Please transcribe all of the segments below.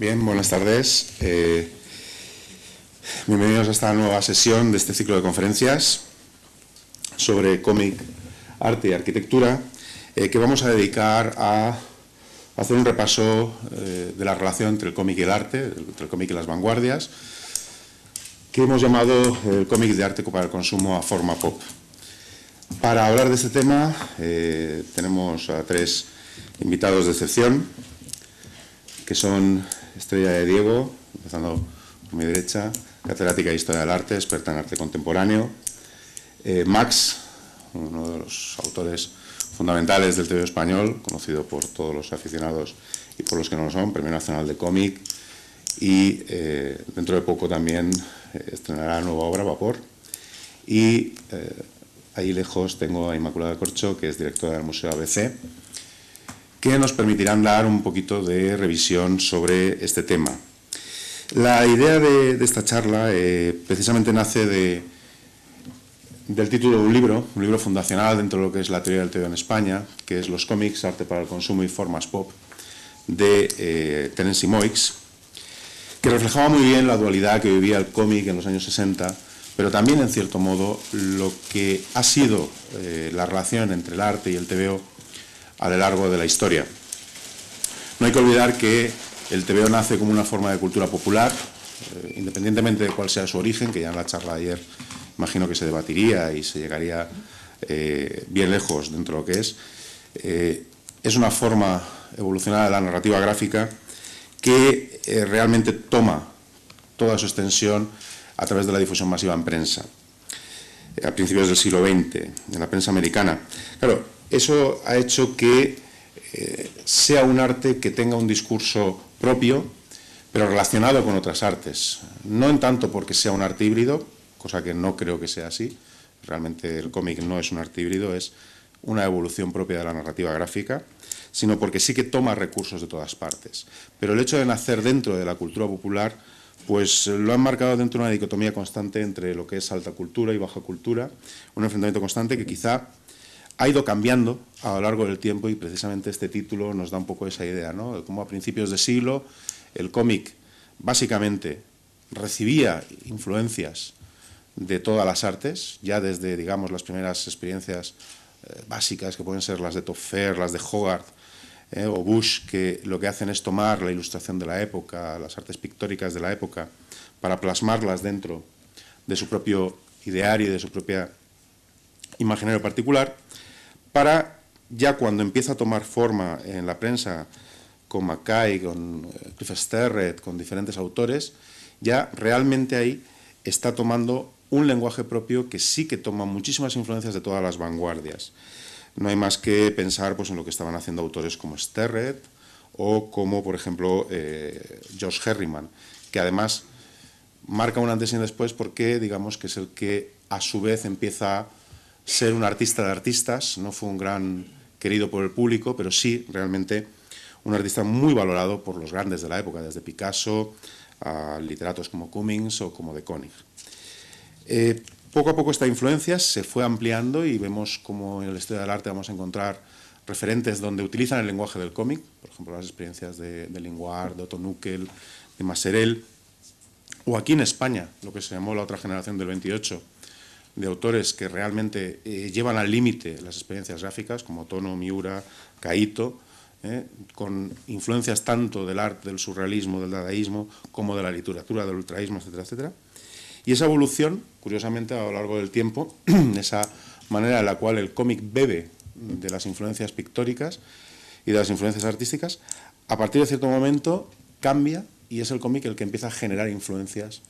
Bien, buenas tardes. Eh, bienvenidos a esta nueva sesión de este ciclo de conferencias sobre cómic, arte y arquitectura, eh, que vamos a dedicar a hacer un repaso eh, de la relación entre el cómic y el arte, entre el cómic y las vanguardias, que hemos llamado el cómic de arte para el consumo a forma pop. Para hablar de este tema tenemos a tres invitados de excepción, que son Estrella de Diego, empezando por mi derecha, catedrática de Historia del Arte, experta en arte contemporáneo. Eh, Max, uno de los autores fundamentales del teatro español, conocido por todos los aficionados y por los que no lo son, Premio Nacional de Cómic, y eh, dentro de poco también eh, estrenará la nueva obra, Vapor. Y ahí lejos tengo a Inmaculada Corcho, que es directora del Museo ABC, que nos permitirán dar un poquito de revisión sobre este tema. La idea de, esta charla eh, precisamente nace de, del título de un libro, un libro fundacional dentro de lo que es la teoría del TVO en España, que es Los cómics, arte para el consumo y formas pop, de eh, Terence Moix, que reflejaba muy bien la dualidad que vivía el cómic en los años 60, pero también en cierto modo lo que ha sido eh, la relación entre el arte y el TVO a lo largo de la historia. No hay que olvidar que el TVO nace como una forma de cultura popular, eh, independientemente de cuál sea su origen, que ya en la charla ayer imagino que se debatiría y se llegaría eh, bien lejos dentro de lo que es. Eh, es una forma evolucionada de la narrativa gráfica que realmente toma toda su extensión a través de la difusión masiva en prensa, a principios del siglo XX, en la prensa americana. Claro, eso ha hecho que eh, sea un arte que tenga un discurso propio, pero relacionado con otras artes. No en tanto porque sea un arte híbrido, cosa que no creo que sea así. Realmente el cómic no es un arte híbrido, es una evolución propia de la narrativa gráfica, sino porque sí que toma recursos de todas partes. Pero el hecho de nacer dentro de la cultura popular, pues lo han marcado dentro de una dicotomía constante entre lo que es alta cultura y baja cultura, un enfrentamiento constante que quizá ha ido cambiando a lo largo del tiempo y precisamente este título nos da un poco esa idea, ¿no? De a principios de siglo el cómic básicamente recibía influencias de todas las artes, ya desde, digamos, las primeras experiencias eh, básicas que pueden ser las de Toffer, las de Hogarth eh, o Bush, que lo que hacen es tomar la ilustración de la época, las artes pictóricas de la época, para plasmarlas dentro de su propio ideario y de su propia imaginario particular para ya cuando empieza a tomar forma en la prensa con Mackay, con eh, Cliff Sterrett, con diferentes autores, ya realmente ahí está tomando un lenguaje propio que sí que toma muchísimas influencias de todas las vanguardias. No hay más que pensar pues, en lo que estaban haciendo autores como Sterrett o como, por ejemplo, Josh eh, Herriman, que además marca un antes y un después porque digamos que es el que a su vez empieza a ser un artista de artistas, no fue un gran querido por el público, pero sí realmente un artista muy valorado por los grandes de la época, desde Picasso a literatos como Cummings o como de Koenig. Eh, poco a poco esta influencia se fue ampliando y vemos como en el estudio del arte vamos a encontrar referentes donde utilizan el lenguaje del cómic, por ejemplo las experiencias de, de Linguard, de Otto de Maserel, o aquí en España, lo que se llamó la otra generación del 28, de autores que realmente eh, llevan al límite las experiencias gráficas, como Tono, Miura, Kaito, eh, con influencias tanto del arte, del surrealismo, del dadaísmo, como de la literatura, del ultraísmo, etcétera, etcétera. Y esa evolución, curiosamente, a lo largo del tiempo, esa manera en la cual el cómic bebe de las influencias pictóricas y de las influencias artísticas, a partir de cierto momento cambia y es el cómic el que empieza a generar influencias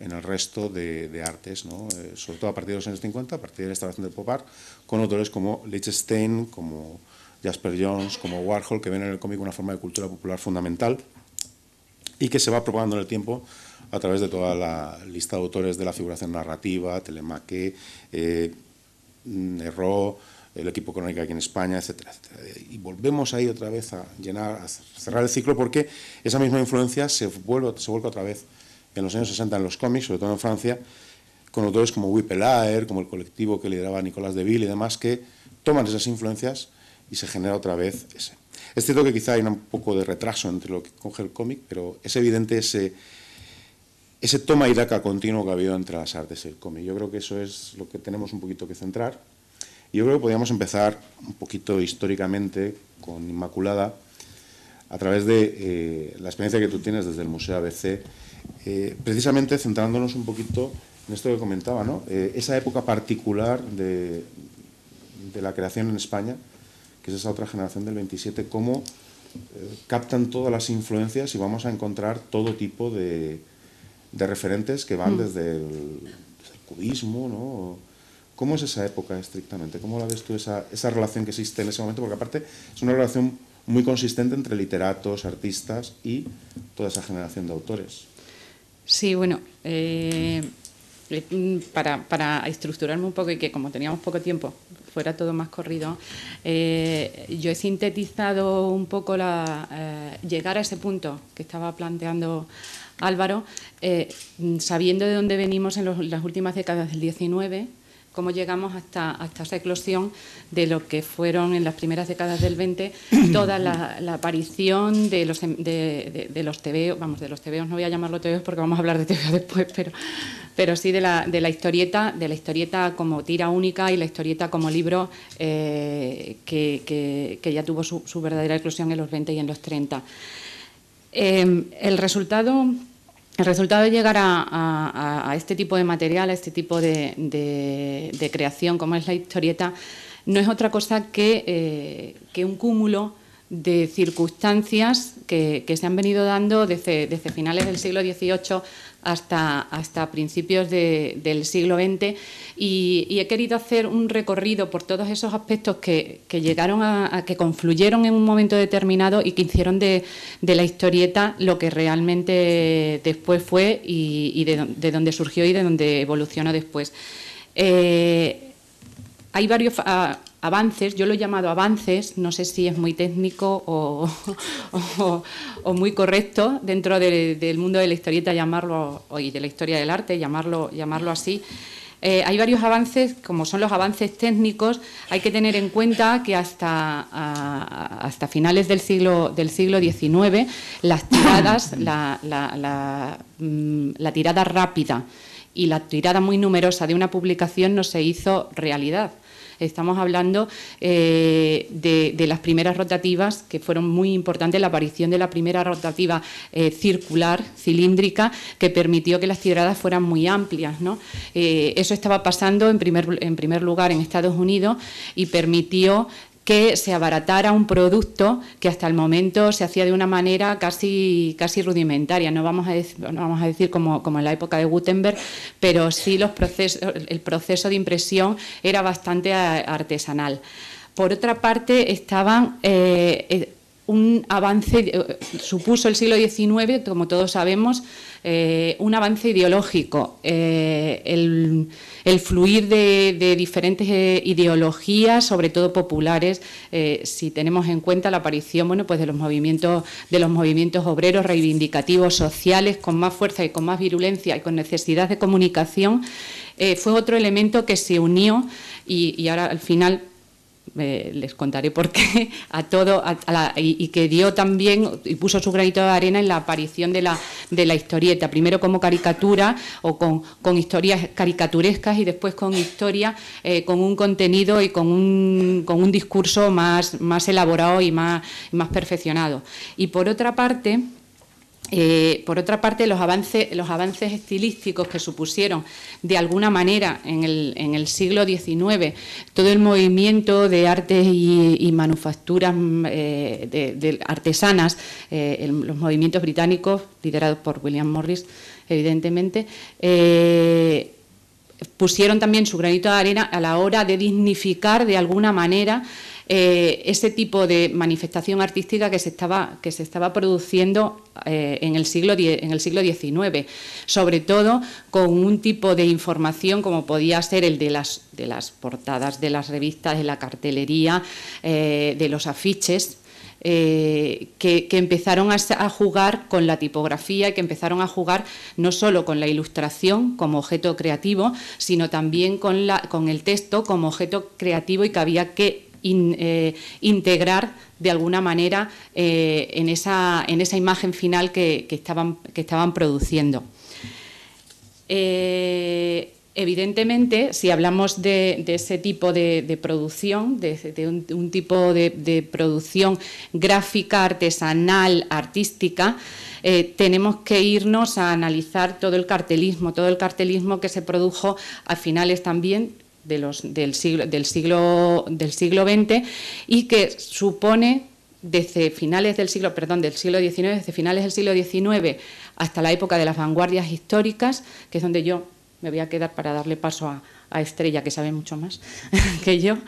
en el resto de, artes, ¿no? Eh, sobre todo a partir de los años 50, a partir de la instalación del pop art, con autores como Lichtenstein, como Jasper Jones, como Warhol, que ven en el cómic una forma de cultura popular fundamental y que se va propagando en el tiempo a través de toda la lista de autores de la figuración narrativa, Telemaque, eh, el equipo crónica aquí en España, etcétera, Y volvemos ahí otra vez a llenar, a cerrar el ciclo porque esa misma influencia se vuelve, se vuelve otra vez en los años 60 en los cómics, sobre todo en Francia, con autores como wipe como el colectivo que lideraba Nicolas Deville y demás, que toman esas influencias y se genera otra vez ese. Es cierto que quizá hay un poco de retraso entre lo que coge el cómic, pero es evidente ese, ese toma y daca continuo que ha habido entre las artes y el cómic. Yo creo que eso es lo que tenemos un poquito que centrar. Yo creo que podríamos empezar un poquito históricamente con Inmaculada a través de eh, la experiencia que tú tienes desde el Museo ABC eh, precisamente centrándonos un poquito en esto que comentaba, eh, esa época particular de, la creación en España, que es esa otra generación del 27, cómo eh, captan todas las influencias y vamos a encontrar todo tipo de, referentes que van mm. desde el, cubismo, ¿no? ¿Cómo es esa época estrictamente? ¿Cómo la ves tú esa, esa, relación que existe en ese momento? Porque aparte es una relación muy consistente entre literatos, artistas y toda esa generación de autores. Sí, bueno, eh, eh, mm, para, estructurarme un poco y que como teníamos poco tiempo fuera todo más corrido, eh, yo he sintetizado un poco la, llegar a ese punto que estaba planteando Álvaro, mm, sabiendo de dónde venimos en, las últimas décadas del 19 cómo llegamos hasta, hasta esa eclosión de lo que fueron en las primeras décadas del 20 toda la, aparición de los, em, de, los tebeos, vamos, de los tebeos, no voy a llamarlo tebeos porque vamos a hablar de tebeos después, pero, pero sí de la, de la historieta, de la historieta como tira única y la historieta como libro eh, que, ya tuvo su, verdadera eclosión en los 20 y en los 30. Em, el resultado el resultado de llegar a, este tipo de material, a este tipo de, creación como es la historieta, no es otra cosa que, eh, un cúmulo de circunstancias que, se han venido dando desde, desde finales del siglo XVIII hasta, hasta principios del siglo XX y, he querido hacer un recorrido por todos esos aspectos que, llegaron a, que confluyeron en un momento determinado y que hicieron de, la historieta lo que realmente después fue y, de, donde surgió y de donde evolucionó después. Eh, hay varios, avances, yo lo he llamado avances, no sé si es muy técnico o, muy correcto dentro del mundo de la historieta llamarlo, y de la historia del arte, llamarlo, llamarlo así. Eh, hay varios avances, como son los avances técnicos, hay que tener en cuenta que hasta, hasta finales del siglo, del siglo XIX las tiradas, mm, la tirada rápida y la tirada muy numerosa de una publicación no se hizo realidad. Estamos hablando eh, de, las primeras rotativas que fueron muy importantes, la aparición de la primera rotativa eh, circular, cilíndrica, que permitió que las tiradas fueran muy amplias. Eh, eso estaba pasando en primer, en primer lugar en Estados Unidos y permitió que se abaratara un producto que hasta el momento se hacía de una manera casi, casi rudimentaria, no vamos a, decir, vamos a decir como, como en la época de Gutenberg, pero sí los procesos, el proceso de impresión era bastante artesanal. Por otra parte, estaban eh, eh, un avance, supuso el siglo XIX, como todos sabemos, eh, un avance ideológico, eh, el, fluir de, diferentes eh, ideologías, sobre todo populares, si tenemos en cuenta la aparición bueno, pues de, los movimientos, de los movimientos obreros reivindicativos, sociales, con más fuerza y con más virulencia y con necesidad de comunicación, fue otro elemento que se unió y ahora al final les contaré por qué, a todo, y, que dio también y puso su granito de arena en la aparición de la, de la historieta, primero como caricatura o con, historias caricaturescas y después con historia, eh, con un contenido y con un, con un discurso más, más elaborado y más, más perfeccionado. Y por otra parte, eh, por otra parte, los avances, los avances, estilísticos que supusieron, de alguna manera, en el, siglo XIX, todo el movimiento de artes y, manufacturas mm, eh, de, artesanas, eh, los movimientos británicos, liderados por William Morris, evidentemente, pusieron también su granito de arena a la hora de dignificar de alguna manera eh, ese tipo de manifestación artística que se estaba, que se estaba produciendo eh, en, el siglo, en el siglo XIX, sobre todo con un tipo de información como podía ser el de las, de las portadas de las revistas, de la cartelería, eh, de los afiches. que, empezaron a, jugar con la tipografía y que empezaron a jugar no solo con la ilustración como objeto creativo, sino también con, la, con el texto como objeto creativo y que había que eh, integrar de alguna manera eh, en, esa, en, esa, imagen final que, estaban, que estaban, produciendo. Eh, evidentemente, si hablamos de, ese tipo de, producción, de, un, tipo de, producción gráfica, artesanal, artística, tenemos que irnos a analizar todo el cartelismo, todo el cartelismo que se produjo a finales también los, del, siglo, del, siglo, del siglo XX y que supone desde finales del siglo, perdón, del siglo XIX, desde finales del siglo XIX hasta la época de las vanguardias históricas, que es donde yo me voy a quedar para darle paso a, a Estrella, que sabe mucho más que yo.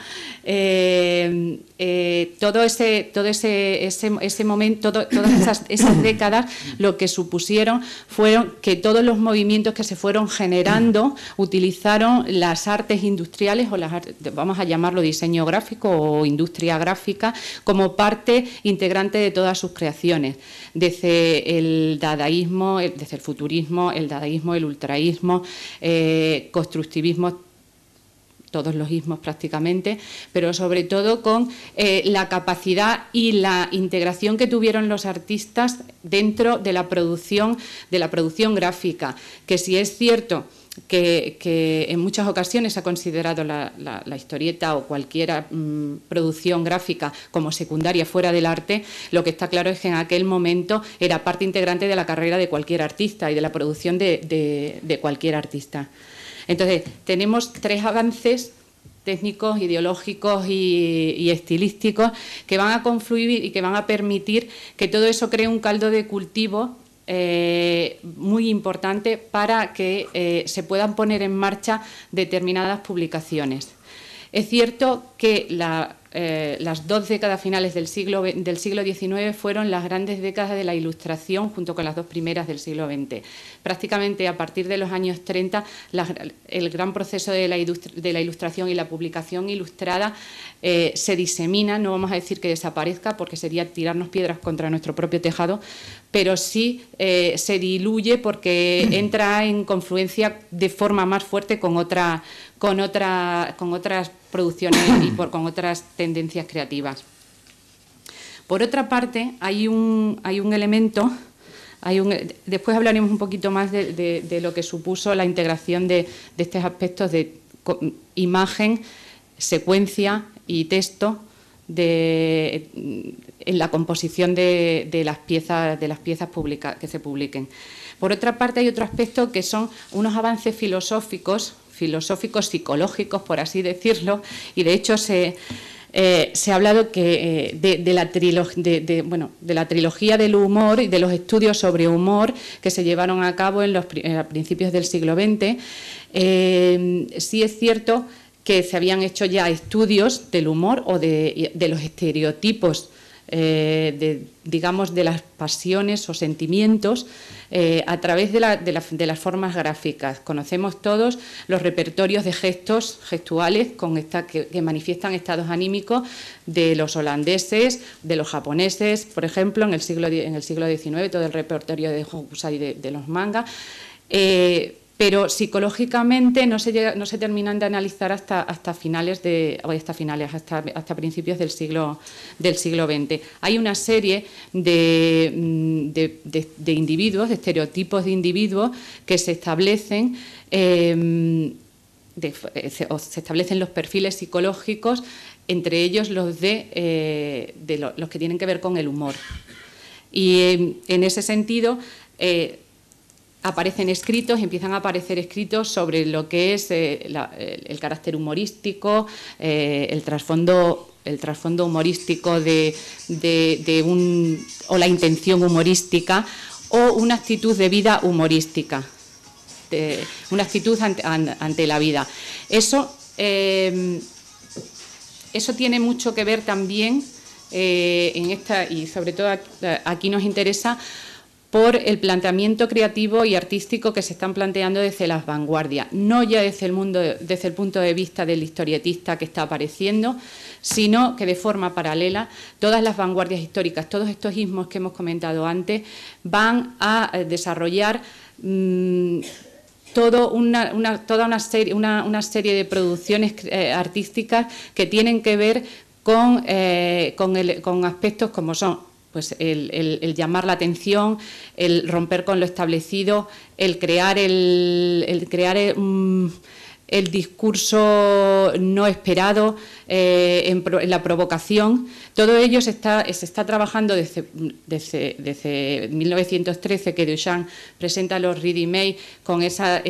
Eh, eh, todo ese, todo ese, este, este, este momento, todas esas, décadas, lo que supusieron fueron que todos los movimientos que se fueron generando utilizaron las artes industriales o las vamos a llamarlo diseño gráfico o industria gráfica como parte integrante de todas sus creaciones, desde el dadaísmo, desde el futurismo, el dadaísmo, el ultraísmo, eh, constructivismo todos los ismos prácticamente, pero sobre todo con eh, la capacidad y la integración que tuvieron los artistas dentro de la producción, de la producción gráfica, que si es cierto que, en muchas ocasiones ha considerado la, historieta o cualquier mm, producción gráfica como secundaria fuera del arte, lo que está claro es que en aquel momento era parte integrante de la carrera de cualquier artista y de la producción de cualquier artista. Entonces, tenemos tres avances técnicos, ideológicos y, estilísticos que van a confluir y que van a permitir que todo eso cree un caldo de cultivo eh, muy importante para que eh, se puedan poner en marcha determinadas publicaciones. Es cierto que la eh, las dos décadas finales del siglo, del siglo XIX fueron las grandes décadas de la Ilustración junto con las dos primeras del siglo XX. Prácticamente a partir de los años 30, el gran proceso de la, Ilustración y la publicación ilustrada eh, se disemina, no vamos a decir que desaparezca porque sería tirarnos piedras contra nuestro propio tejado, pero sí eh, se diluye porque entra en confluencia de forma más fuerte con, otra, con, otra, con otras producciones y por, con otras tendencias creativas. Por otra parte, hay un, hay un elemento, hay un, después hablaremos un poquito más de, lo que supuso la integración de, estos aspectos de imagen, secuencia y texto de, en la composición de, las piezas, de las piezas que se publiquen. Por otra parte, hay otro aspecto que son unos avances filosóficos filosóficos psicológicos, por así decirlo, y de hecho se, eh, ha hablado que, eh, de, la trilogía del humor y de los estudios sobre humor que se llevaron a cabo en los a principios del siglo XX. Eh, sí es cierto que se habían hecho ya estudios del humor o de los estereotipos eh, de, digamos, de las pasiones o sentimientos eh, a través de, las formas gráficas. Conocemos todos los repertorios de gestos gestuales que, manifiestan estados anímicos de los holandeses, de los japoneses, por ejemplo, en el siglo, en el siglo XIX, todo el repertorio de Hokusai de, los mangas. Eh, pero psicológicamente no se, terminan de analizar hasta, finales de hasta finales hasta, principios del siglo del siglo XX. Hay una serie mm, de, individuos, de estereotipos de individuos que se establecen. Em, se, establecen los perfiles psicológicos, entre ellos los de, eh, los que tienen que ver con el humor. Y em, en ese sentido, eh, aparecen escritos, empiezan a aparecer escritos sobre lo que es eh, el, carácter humorístico, eh, el trasfondo el trasfondo humorístico de, o la intención humorística o una actitud de vida humorística, una actitud ante, la vida. Eso, eh, eso tiene mucho que ver también en esta y sobre todo aquí nos interesa por el planteamiento creativo y artístico que se están planteando desde las vanguardias, no ya desde el, mundo, desde el punto de vista del historietista que está apareciendo, sino que de forma paralela todas las vanguardias históricas, todos estos ismos que hemos comentado antes, van a eh, desarrollar mm, una, toda una serie, una, serie de producciones eh, artísticas que tienen que ver con eh, aspectos como son pues el, el, llamar la atención, el romper con lo establecido, el crear el, el crear mm, el, discurso no esperado, eh, en, la provocación. Todo ello se está, se está trabajando desde, desde, 1913 que Duchamp presenta los readymade con esas,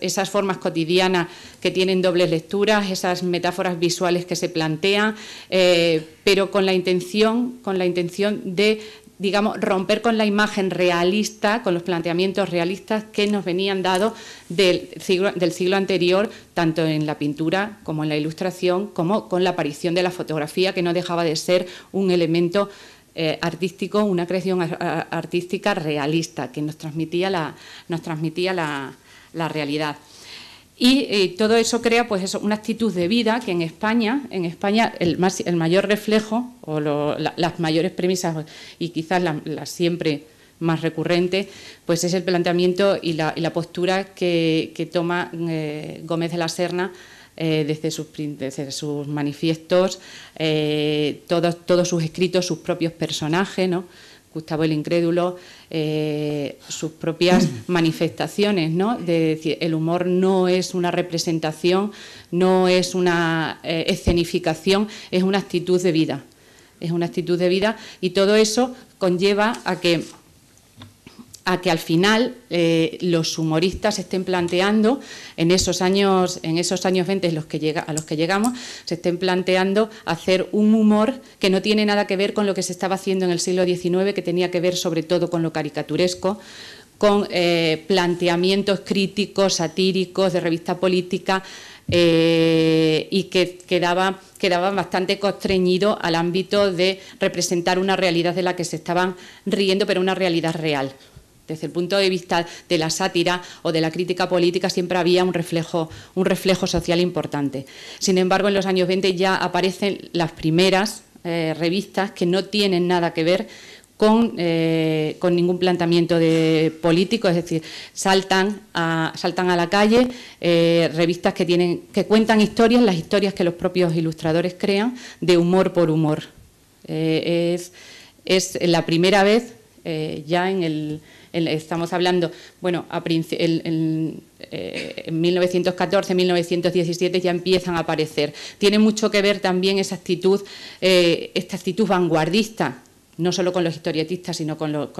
esas formas cotidianas que tienen dobles lecturas, esas metáforas visuales que se plantean, eh, pero con la intención, con la intención de digamos, romper con la imagen realista, con los planteamientos realistas que nos venían dados del siglo, del siglo anterior, tanto en la pintura como en la ilustración, como con la aparición de la fotografía, que no dejaba de ser un elemento eh, artístico, una creación artística realista, que nos transmitía la, nos transmitía la realidad. Y eh, todo eso crea pues eso, una actitud de vida que en España, en España el, el mayor reflejo o las mayores premisas y quizás las siempre más recurrentes, pues es el planteamiento y la, postura que, toma eh, Gómez de la Serna eh, desde, sus, manifiestos, todos, todos sus escritos, sus propios personajes, ¿no? Gustavo el Incrédulo, eh, sus propias manifestaciones, ¿no? De decir, el humor no es una representación, no es una eh, escenificación, es una actitud de vida. Es una actitud de vida y todo eso conlleva a que a que al final eh, los humoristas estén planteando en esos años en esos años 20 a los que llegamos se estén planteando hacer un humor que no tiene nada que ver con lo que se estaba haciendo en el siglo XIX que tenía que ver sobre todo con lo caricaturesco con eh, planteamientos críticos satíricos de revista política eh, y que quedaba, bastante constreñido al ámbito de representar una realidad de la que se estaban riendo, pero una realidad real, desde el punto de vista de la sátira o de la crítica política siempre había un reflejo, un reflejo social importante. Sin embargo, en los años 20 ya aparecen las primeras eh, revistas que no tienen nada que ver con, eh, ningún planteamiento político, es decir, saltan a, saltan a la calle eh, revistas que, tienen, que cuentan historias, las historias que los propios ilustradores crean, de humor por humor. es, la primera vez ya en el, estamos hablando, bueno, a eh, en, 1914, 1917 ya empiezan a aparecer. Tiene mucho que ver también esa actitud, eh, esta actitud vanguardista no solo con los historietistas, sino con, los,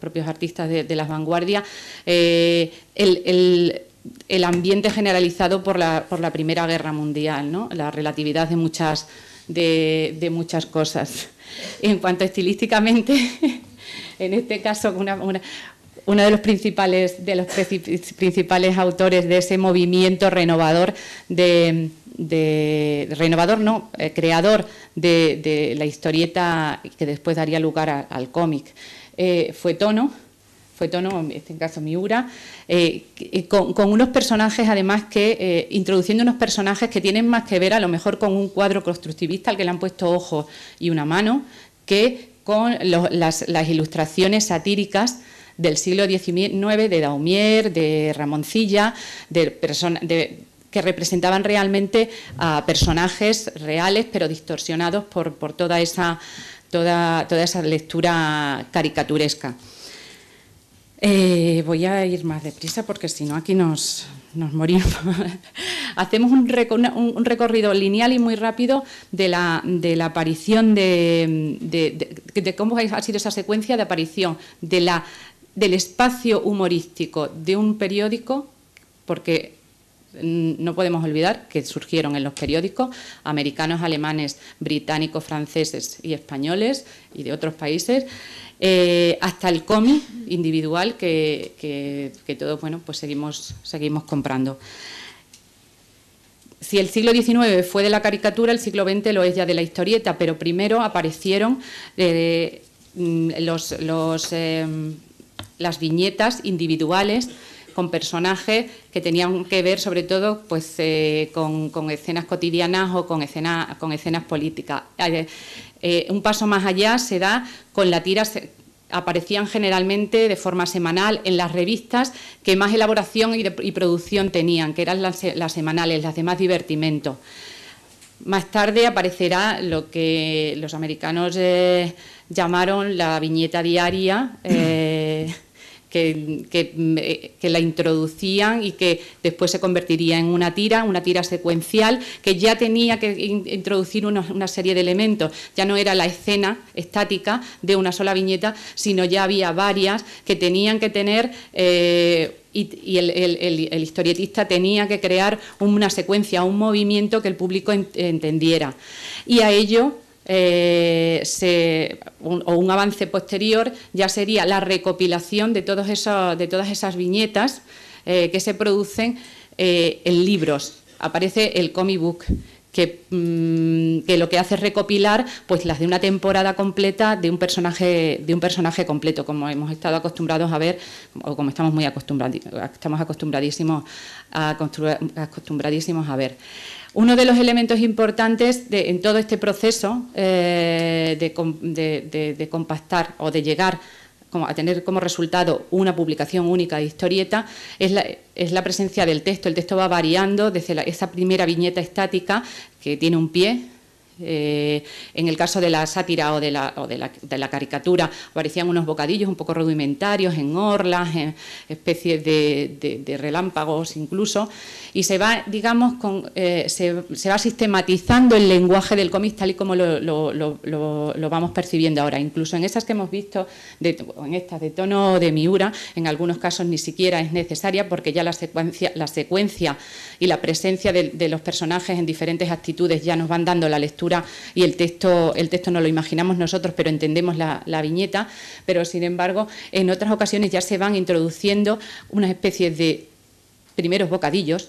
propios artistas de, las vanguardias, eh, el, ambiente generalizado por la, Primera Guerra Mundial, ¿no? la relatividad de muchas, de muchas cosas. En cuanto a estilísticamente, en este caso uno de los principales autores de ese movimiento renovador de, renovador no eh, creador de, la historieta que después daría lugar al cómic eh, fue Tono fue Tono, en este caso Miura, eh, con, unos personajes además que, introduciendo unos personajes que tienen más que ver a lo mejor con un cuadro constructivista al que le han puesto ojos y una mano, que con las, ilustraciones satíricas del siglo XIX de Daumier, de Ramoncilla, que representaban realmente a personajes reales, pero distorsionados por, toda, esa, lectura caricaturesca. Eh, voy a ir más deprisa porque si no aquí nos, nos morimos. Hacemos un, recorrido lineal y muy rápido de la, de la aparición de, de, cómo ha sido esa secuencia de aparición de la, del espacio humorístico de un periódico, porque no podemos olvidar que surgieron en los periódicos americanos, alemanes, británicos, franceses y españoles y de otros países, eh, hasta el cómic individual que, todos bueno, pues seguimos, seguimos comprando. Si el siglo XIX fue de la caricatura, el siglo XX lo es ya de la historieta, pero primero aparecieron eh, mm, los, em, las viñetas individuales con personajes que tenían que ver sobre todo pues, eh, con, escenas cotidianas o con, escenas políticas. Eh, eh, un paso más allá se da con la tira aparecían generalmente de forma semanal en las revistas que más elaboración y, producción tenían, que eran las, semanales, las de más divertimento. Más tarde aparecerá lo que los americanos llamaron la viñeta diaria. que, la introducían y que después se convertiría en una tira, una tira secuencial, que ya tenía que introducir una, serie de elementos. Ya no era la escena estática de una sola viñeta, sino ya había varias que tenían que tener... Eh, y, el, historietista tenía que crear una secuencia, un movimiento que el público entendiera. Y a ello eh, o un avance posterior ya sería la recopilación de, todos esos, de todas esas viñetas eh, que se producen eh, en libros. Aparece el comic book, que, mm, que, lo que hace es recopilar pues las de una temporada completa de un personaje de un personaje completo como hemos estado acostumbrados a ver o como estamos muy acostumbrados estamos acostumbradísimos a acostumbradísimos a ver uno de los elementos importantes en todo este proceso eh, de, compactar o de llegar como, a tener como resultado una publicación única de historieta es la, presencia del texto. El texto va variando desde esa primera viñeta estática que tiene un pie, eh, en el caso de la sátira o, de la, caricatura, aparecían unos bocadillos un poco rudimentarios, en orlas, en especies de, relámpagos incluso, y se va, digamos, con, eh, se, va sistematizando el lenguaje del cómic tal y como lo, vamos percibiendo ahora. Incluso en esas que hemos visto, en estas de tono de Miura, en algunos casos ni siquiera es necesaria porque ya la secuencia, la secuencia y la presencia de los personajes en diferentes actitudes ya nos van dando la lectura y el texto, el texto no lo imaginamos nosotros, pero entendemos la, viñeta, pero sin embargo en otras ocasiones ya se van introduciendo unas especies de primeros bocadillos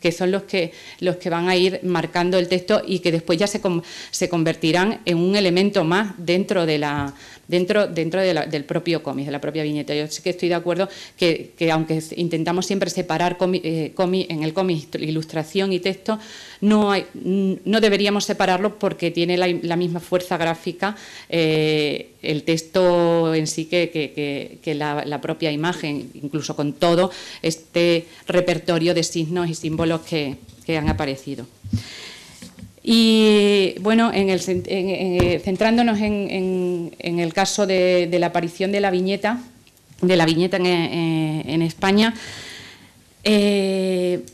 que son los que, los que van a ir marcando el texto y que después ya se, se convertirán en un elemento más dentro de la, dentro, del propio cómic, de la propia viñeta. Yo sí que estoy de acuerdo que, aunque intentamos siempre separar eh, cómic, en el cómic ilustración y texto, no, deberíamos separarlo porque tiene la, misma fuerza gráfica eh, el texto en sí que, la, propia imagen, incluso con todo este repertorio de signos y símbolos que han aparecido. Y bueno, en el, eh, centrándonos en, el caso de, la aparición de la viñeta, de la viñeta en, eh, España, eh,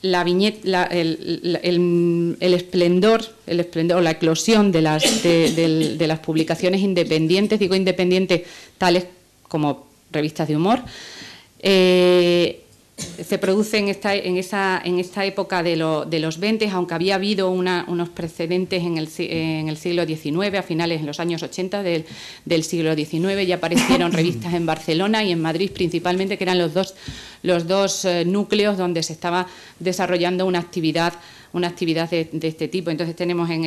la viñeta, el, esplendor, el esplendor, la eclosión de las, de, las publicaciones independientes, digo independientes, tales como revistas de humor, se produce en esta, en esa, en esta época de, de los 20, aunque había habido unos precedentes en el, en el, siglo XIX, a finales en los años 80 del, siglo XIX, ya aparecieron revistas en Barcelona y en Madrid principalmente, que eran los dos, los dos eh, núcleos donde se estaba desarrollando una actividad una actividad de, este tipo. Entonces tenemos en,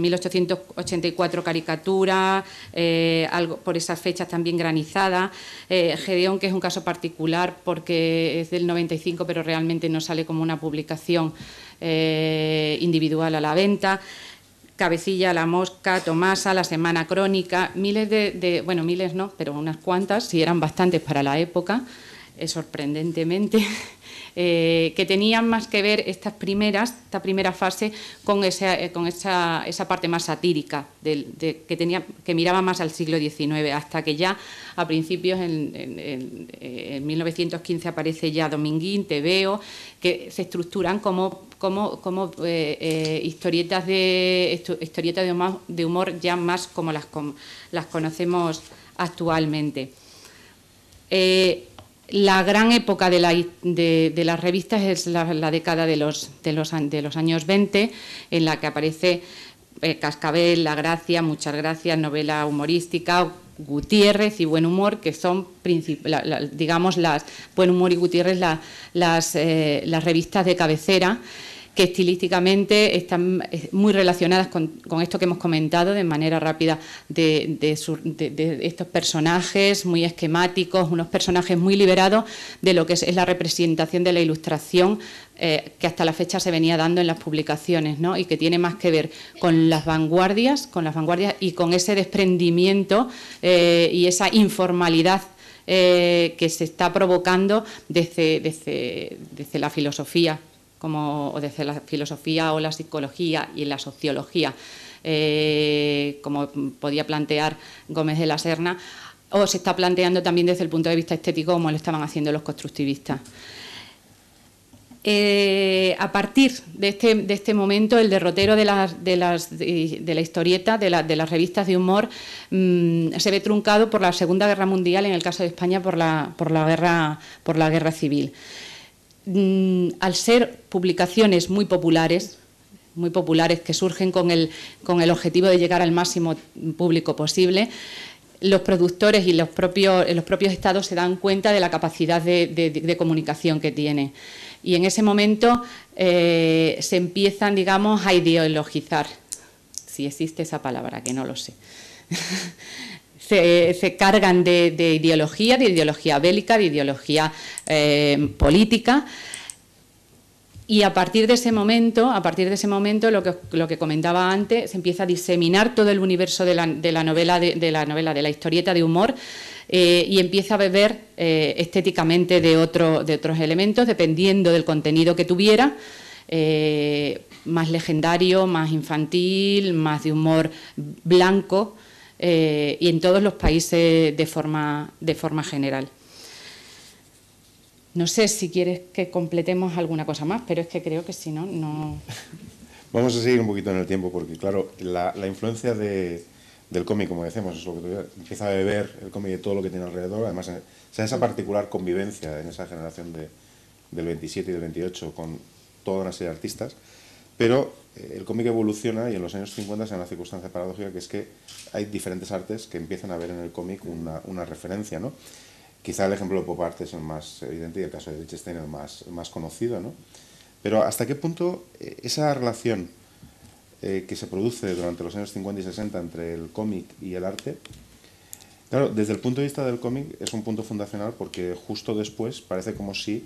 1884 caricaturas, eh, algo por esas fechas también granizadas. Eh, Gedeón, que es un caso particular porque es del 95, pero realmente no sale como una publicación eh, individual a la venta. Cabecilla, La Mosca, Tomasa, La Semana Crónica, miles de, bueno, miles no, pero unas cuantas, si eran bastantes para la época, sorprendentemente. Eh, que tenían más que ver estas primeras, esta primera fase con esa, eh, con esa, parte más satírica que, tenía, que miraba más al siglo XIX, hasta que ya a principios, en, 1915, eh, aparece ya Dominguín, Tebeo, que se estructuran como como, como historietas de historietas de humor, ya más como las, las conocemos actualmente la gran época de, las revistas es la, década de los, los, años 20, en la que aparece eh, Cascabel, La Gracia, Muchas Gracias, novela humorística, Gutiérrez y Buen Humor, que son, digamos, las Buen Humor y Gutiérrez, las, eh, las revistas de cabecera que estilísticamente están eh, muy relacionadas con, esto que hemos comentado de manera rápida de, estos personajes muy esquemáticos, unos personajes muy liberados de lo que es, la representación de la ilustración eh, que hasta la fecha se venía dando en las publicaciones y que tiene más que ver con las vanguardias, con las vanguardias y con ese desprendimiento eh, y esa informalidad que se está provocando desde, desde, desde la filosofía como desde la filosofía o la psicología y la sociología, eh, como podía plantear Gómez de la Serna, o se está planteando también desde el punto de vista estético, como lo estaban haciendo los constructivistas. Eh, a partir este, de este, momento, el derrotero de, la historieta, de, las revistas de humor, mm, se ve truncado por la Segunda Guerra Mundial, en el caso de España, por por la guerra civil. Mm, al ser publicaciones muy populares, muy populares que surgen con el, con el objetivo de llegar al máximo público posible, los productores y los propios, los propios estados se dan cuenta de la capacidad de, comunicación que tiene. Y en ese momento eh, se empiezan, digamos, a ideologizar, si existe esa palabra, que no lo sé. Eh, se, cargan de, ideología, de ideología bélica, de ideología eh, política. Y a partir de ese momento, a partir de ese momento, lo que, comentaba antes, se empieza a diseminar todo el universo de la, novela, de, la historieta de humor, eh, y empieza a beber estéticamente de, de otros elementos, dependiendo del contenido que tuviera. más legendario, más infantil, más de humor blanco, eh, y en todos los países de forma, de forma general. No sé si quieres que completemos alguna cosa más, pero es que creo que si no, no... Vamos a seguir un poquito en el tiempo, porque claro, la, influencia del cómic, como decimos, es lo que empieza a beber el cómic de todo lo que tiene alrededor, además, eh, esa particular convivencia en esa generación de, del 27 y del 28 con toda una serie de artistas, pero eh, el cómic evoluciona y en los años 50 se da una circunstancia paradójica que es que hay diferentes artes que empiezan a ver en el cómic una, referencia, Quizá el ejemplo de pop art es el más evidente y el caso de Lichtenstein el más, el más conocido, ¿no? Pero ¿hasta qué punto eh, esa relación eh, que se produce durante los años 50 y 60 entre el cómic y el arte, claro, desde el punto de vista del cómic es un punto fundacional porque justo después parece como si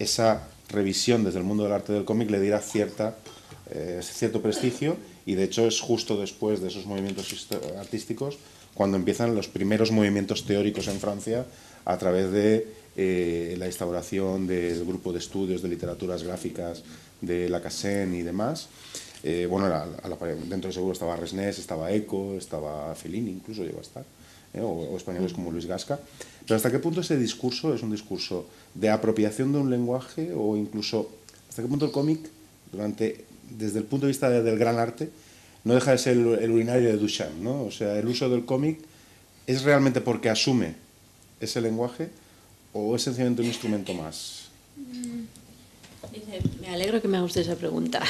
esa revisión desde el mundo del arte del cómic le diera cierta eh, cierto prestigio y de hecho es justo después de esos movimientos artísticos cuando empiezan los primeros movimientos teóricos en Francia a través de eh, la instauración del grupo de estudios de literaturas gráficas de la Casen y demás. Eh, bueno, dentro de seguro estaba Resnés, estaba Eco, estaba Fellini, incluso llegó a estar, o, españoles como Luis Gasca. Pero ¿hasta qué punto ese discurso es un discurso de apropiación de un lenguaje o incluso hasta qué punto el cómic, durante desde el punto de vista del gran arte, no deja de ser el, urinario de Duchamp, ¿no? O sea, el uso del cómic es realmente porque asume ese lenguaje o es sencillamente un instrumento más. Mm. me alegro que me guste esa pregunta.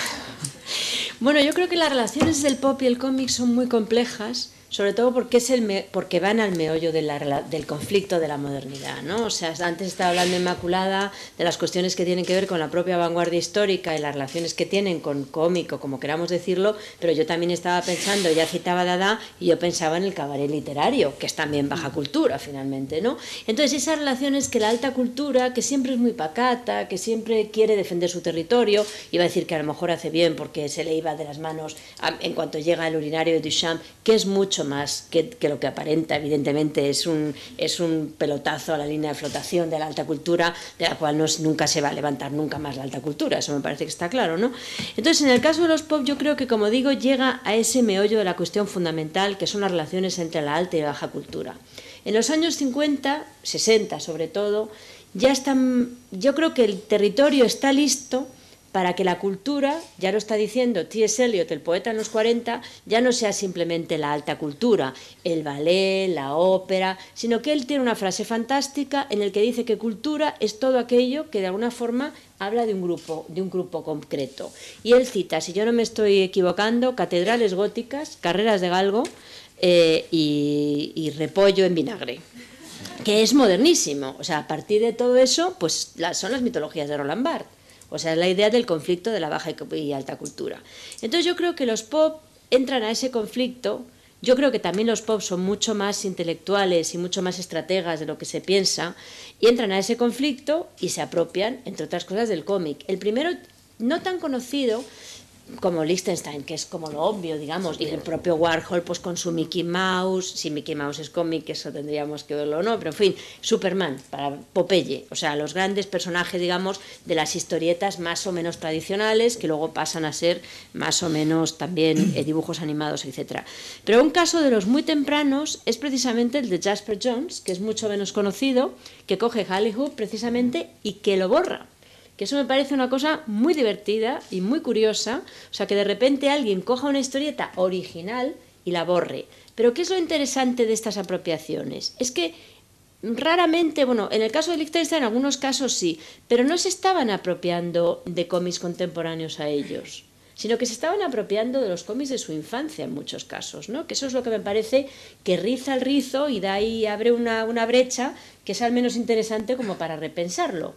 bueno, yo creo que las relaciones del pop y el cómic son muy complejas sobre todo porque, es el porque van al meollo del conflicto de la modernidad. ¿no? O sea, antes estaba hablando Inmaculada de las cuestiones que tienen que ver con la propia vanguardia histórica y las relaciones que tienen con cómico, como queramos decirlo, pero yo también estaba pensando, ya citaba Dada, y yo pensaba en el cabaret literario, que es también baja mm. cultura finalmente. ¿no? Entonces, esas relaciones que la alta cultura, que siempre es muy pacata, que siempre quiere defender su territorio, iba a decir que a lo mejor hace bien porque se le iba de las manos en cuanto llega el urinario de Duchamp, que es mucho más que, lo que aparenta, evidentemente es un, es un pelotazo a la línea de flotación de la alta cultura, de la cual nunca se va a levantar nunca más la alta cultura, eso me parece que está claro, ¿no? Entonces, en el caso de los pop, yo creo que, como digo, llega a ese meollo de la cuestión fundamental, que son las relaciones entre la alta y la baja cultura. En los años 50, 60 sobre todo, ya están, yo creo que el territorio está listo, para que la cultura, ya lo está diciendo T.S. Eliot, el poeta en los 40, ya no sea simplemente la alta cultura, el ballet, la ópera, sino que él tiene una frase fantástica en el que dice que cultura es todo aquello que de alguna forma habla de un grupo, de un grupo concreto. Y él cita, si yo no me estoy equivocando, catedrales góticas, carreras de galgo eh, y, repollo en vinagre que es modernísimo. O sea, a partir de todo eso, pues son las mitologías de Roland Barthes. O sea, la idea del conflicto de la baja y alta cultura. Entonces yo creo que los pop entran a ese conflicto. Yo creo que también los pop son mucho más intelectuales y mucho más estrategas de lo que se piensa y entran a ese conflicto y se apropian, entre otras cosas, del cómic. El primero no tan conocido como Liechtenstein, que es como lo obvio, digamos, y el propio Warhol pues con su Mickey Mouse, si Mickey Mouse es cómic, eso tendríamos que verlo o no, pero en fin, Superman, para Popeye, o sea, los grandes personajes, digamos, de las historietas más o menos tradicionales, que luego pasan a ser más o menos también eh, dibujos animados, etcétera. Pero un caso de los muy tempranos es precisamente el de Jasper Jones, que es mucho menos conocido, que coge Hollywood precisamente y que lo borra que eso me parece una cosa muy divertida y muy curiosa, o sea, que de repente alguien coja una historieta original y la borre. Pero ¿qué es lo interesante de estas apropiaciones? Es que raramente, bueno, en el caso de Lichtenstein en algunos casos sí, pero no se estaban apropiando de cómics contemporáneos a ellos sino que se estaban apropiando de los cómics de su infancia en muchos casos, ¿no? Que eso es lo que me parece que riza el rizo y de ahí abre una brecha que es al menos interesante como para repensarlo.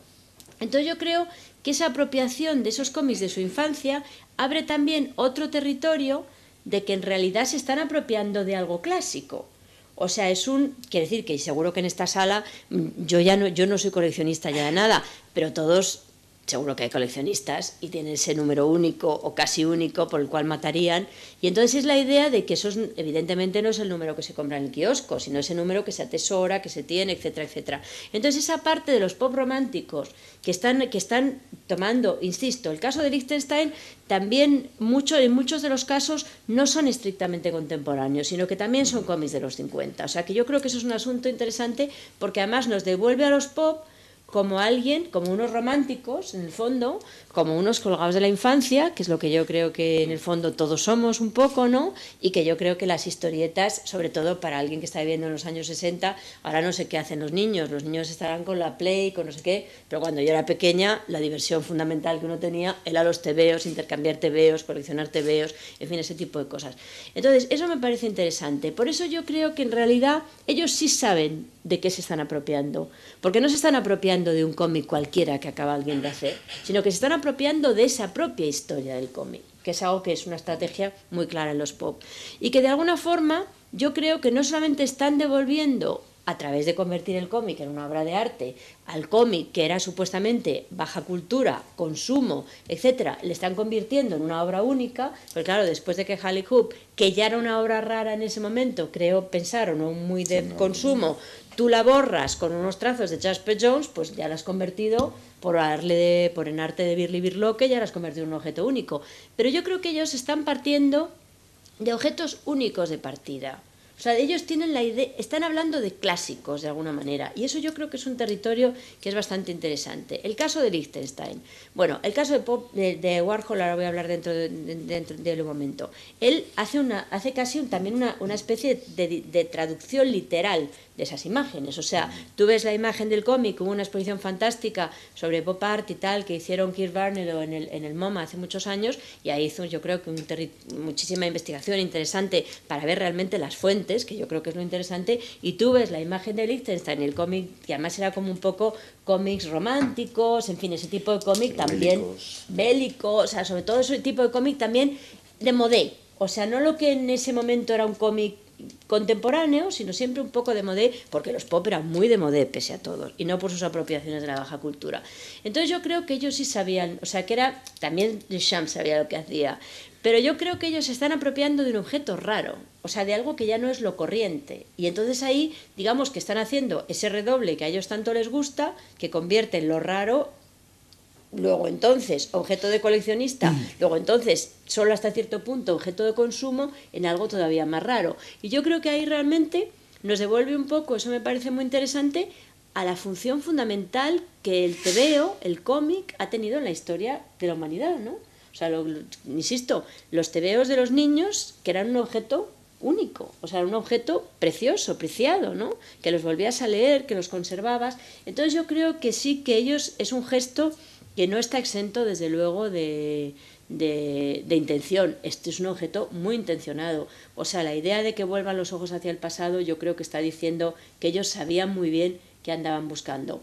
Entonces yo creo que esa apropiación de esos cómics de su infancia abre también otro territorio de que en realidad se están apropiando de algo clásico. O sea, es un, Quiero decir que seguro que en esta sala mm, yo ya no, yo no soy coleccionista ya de nada, pero todos seguro que hay coleccionistas y tiene ese número único o casi único por el cual matarían. Y entonces es la idea de que eso evidentemente no es el número que se compra en el kiosco, sino ese número que se atesora, que se tiene, etcétera, etcétera. Entonces esa parte de los pop románticos que están, que están tomando, insisto, el caso de Liechtenstein también mucho, en muchos de los casos no son estrictamente contemporáneos, sino que también son cómics de los 50. O sea que yo creo que eso es un asunto interesante porque además nos devuelve a los pop como alguien, como unos románticos, en el fondo, como unos colgados de la infancia, que es lo que yo creo que en el fondo todos somos un poco, ¿no? Y que yo creo que las historietas, sobre todo para alguien que está viviendo en los años 60, ahora no sé qué hacen los niños, los niños estarán con la Play, con no sé qué, pero cuando yo era pequeña, la diversión fundamental que uno tenía era los tebeos, intercambiar tebeos, coleccionar tebeos, en fin, ese tipo de cosas. Entonces, eso me parece interesante. Por eso yo creo que en realidad ellos sí saben de qué se están apropiando, porque no se están apropiando de un cómic cualquiera que acaba alguien de hacer, sino que se están apropiando de esa propia historia del cómic, que es algo que es una estrategia muy clara en los pop. Y que de alguna forma yo creo que no solamente están devolviendo a través de convertir el cómic en una obra de arte, al cómic que era supuestamente baja cultura, consumo, etcétera, le están convirtiendo en una obra única, pues claro, después de que Halley Hoop, que ya era una obra rara en ese momento, creo, pensaron, un muy de consumo, tú la borras con unos trazos de Jasper Jones, pues ya la has convertido, por, darle, por en arte de Virli Birloque, ya la has convertido en un objeto único. Pero yo creo que ellos están partiendo de objetos únicos de partida. O sea, ellos tienen la idea, están hablando de clásicos de alguna manera, y eso yo creo que es un territorio que es bastante interesante. El caso de Liechtenstein. Bueno, el caso de, de, Warhol, ahora voy a hablar dentro de, dentro de un momento. Él hace, una, hace casi también una, especie de, de traducción literal de esas imágenes. O sea, tú ves la imagen del cómic, hubo una exposición fantástica sobre pop art y tal que hicieron Kirk Barnett en el, en el MoMA hace muchos años, y ahí hizo yo creo que muchísima investigación interesante para ver realmente las fuentes que yo creo que es lo interesante, y tú ves la imagen de Liechtenstein, el cómic, que además era como un poco cómics románticos, en fin, ese tipo de cómic también bélicos. bélico, o sea, sobre todo ese tipo de cómic también de modé. O sea, no lo que en ese momento era un cómic contemporáneo, sino siempre un poco de modé, porque los pop eran muy de modé, pese a todo, y no por sus apropiaciones de la baja cultura. Entonces yo creo que ellos sí sabían, o sea, que era, también Duchamp sabía lo que hacía, pero yo creo que ellos se están apropiando de un objeto raro, o sea, de algo que ya no es lo corriente. Y entonces ahí, digamos que están haciendo ese redoble que a ellos tanto les gusta, que en lo raro luego entonces objeto de coleccionista, mm. luego entonces solo hasta cierto punto objeto de consumo en algo todavía más raro. Y yo creo que ahí realmente nos devuelve un poco, eso me parece muy interesante, a la función fundamental que el tebeo, el cómic, ha tenido en la historia de la humanidad, ¿no? O sea, insisto, los tebeos de los niños, que eran un objeto único, o sea, un objeto precioso, preciado, ¿no? Que los volvías a leer, que los conservabas. Entonces yo creo que sí que ellos es un gesto que no está exento, desde luego, de, de, intención. Este es un objeto muy intencionado. O sea, la idea de que vuelvan los ojos hacia el pasado, yo creo que está diciendo que ellos sabían muy bien qué andaban buscando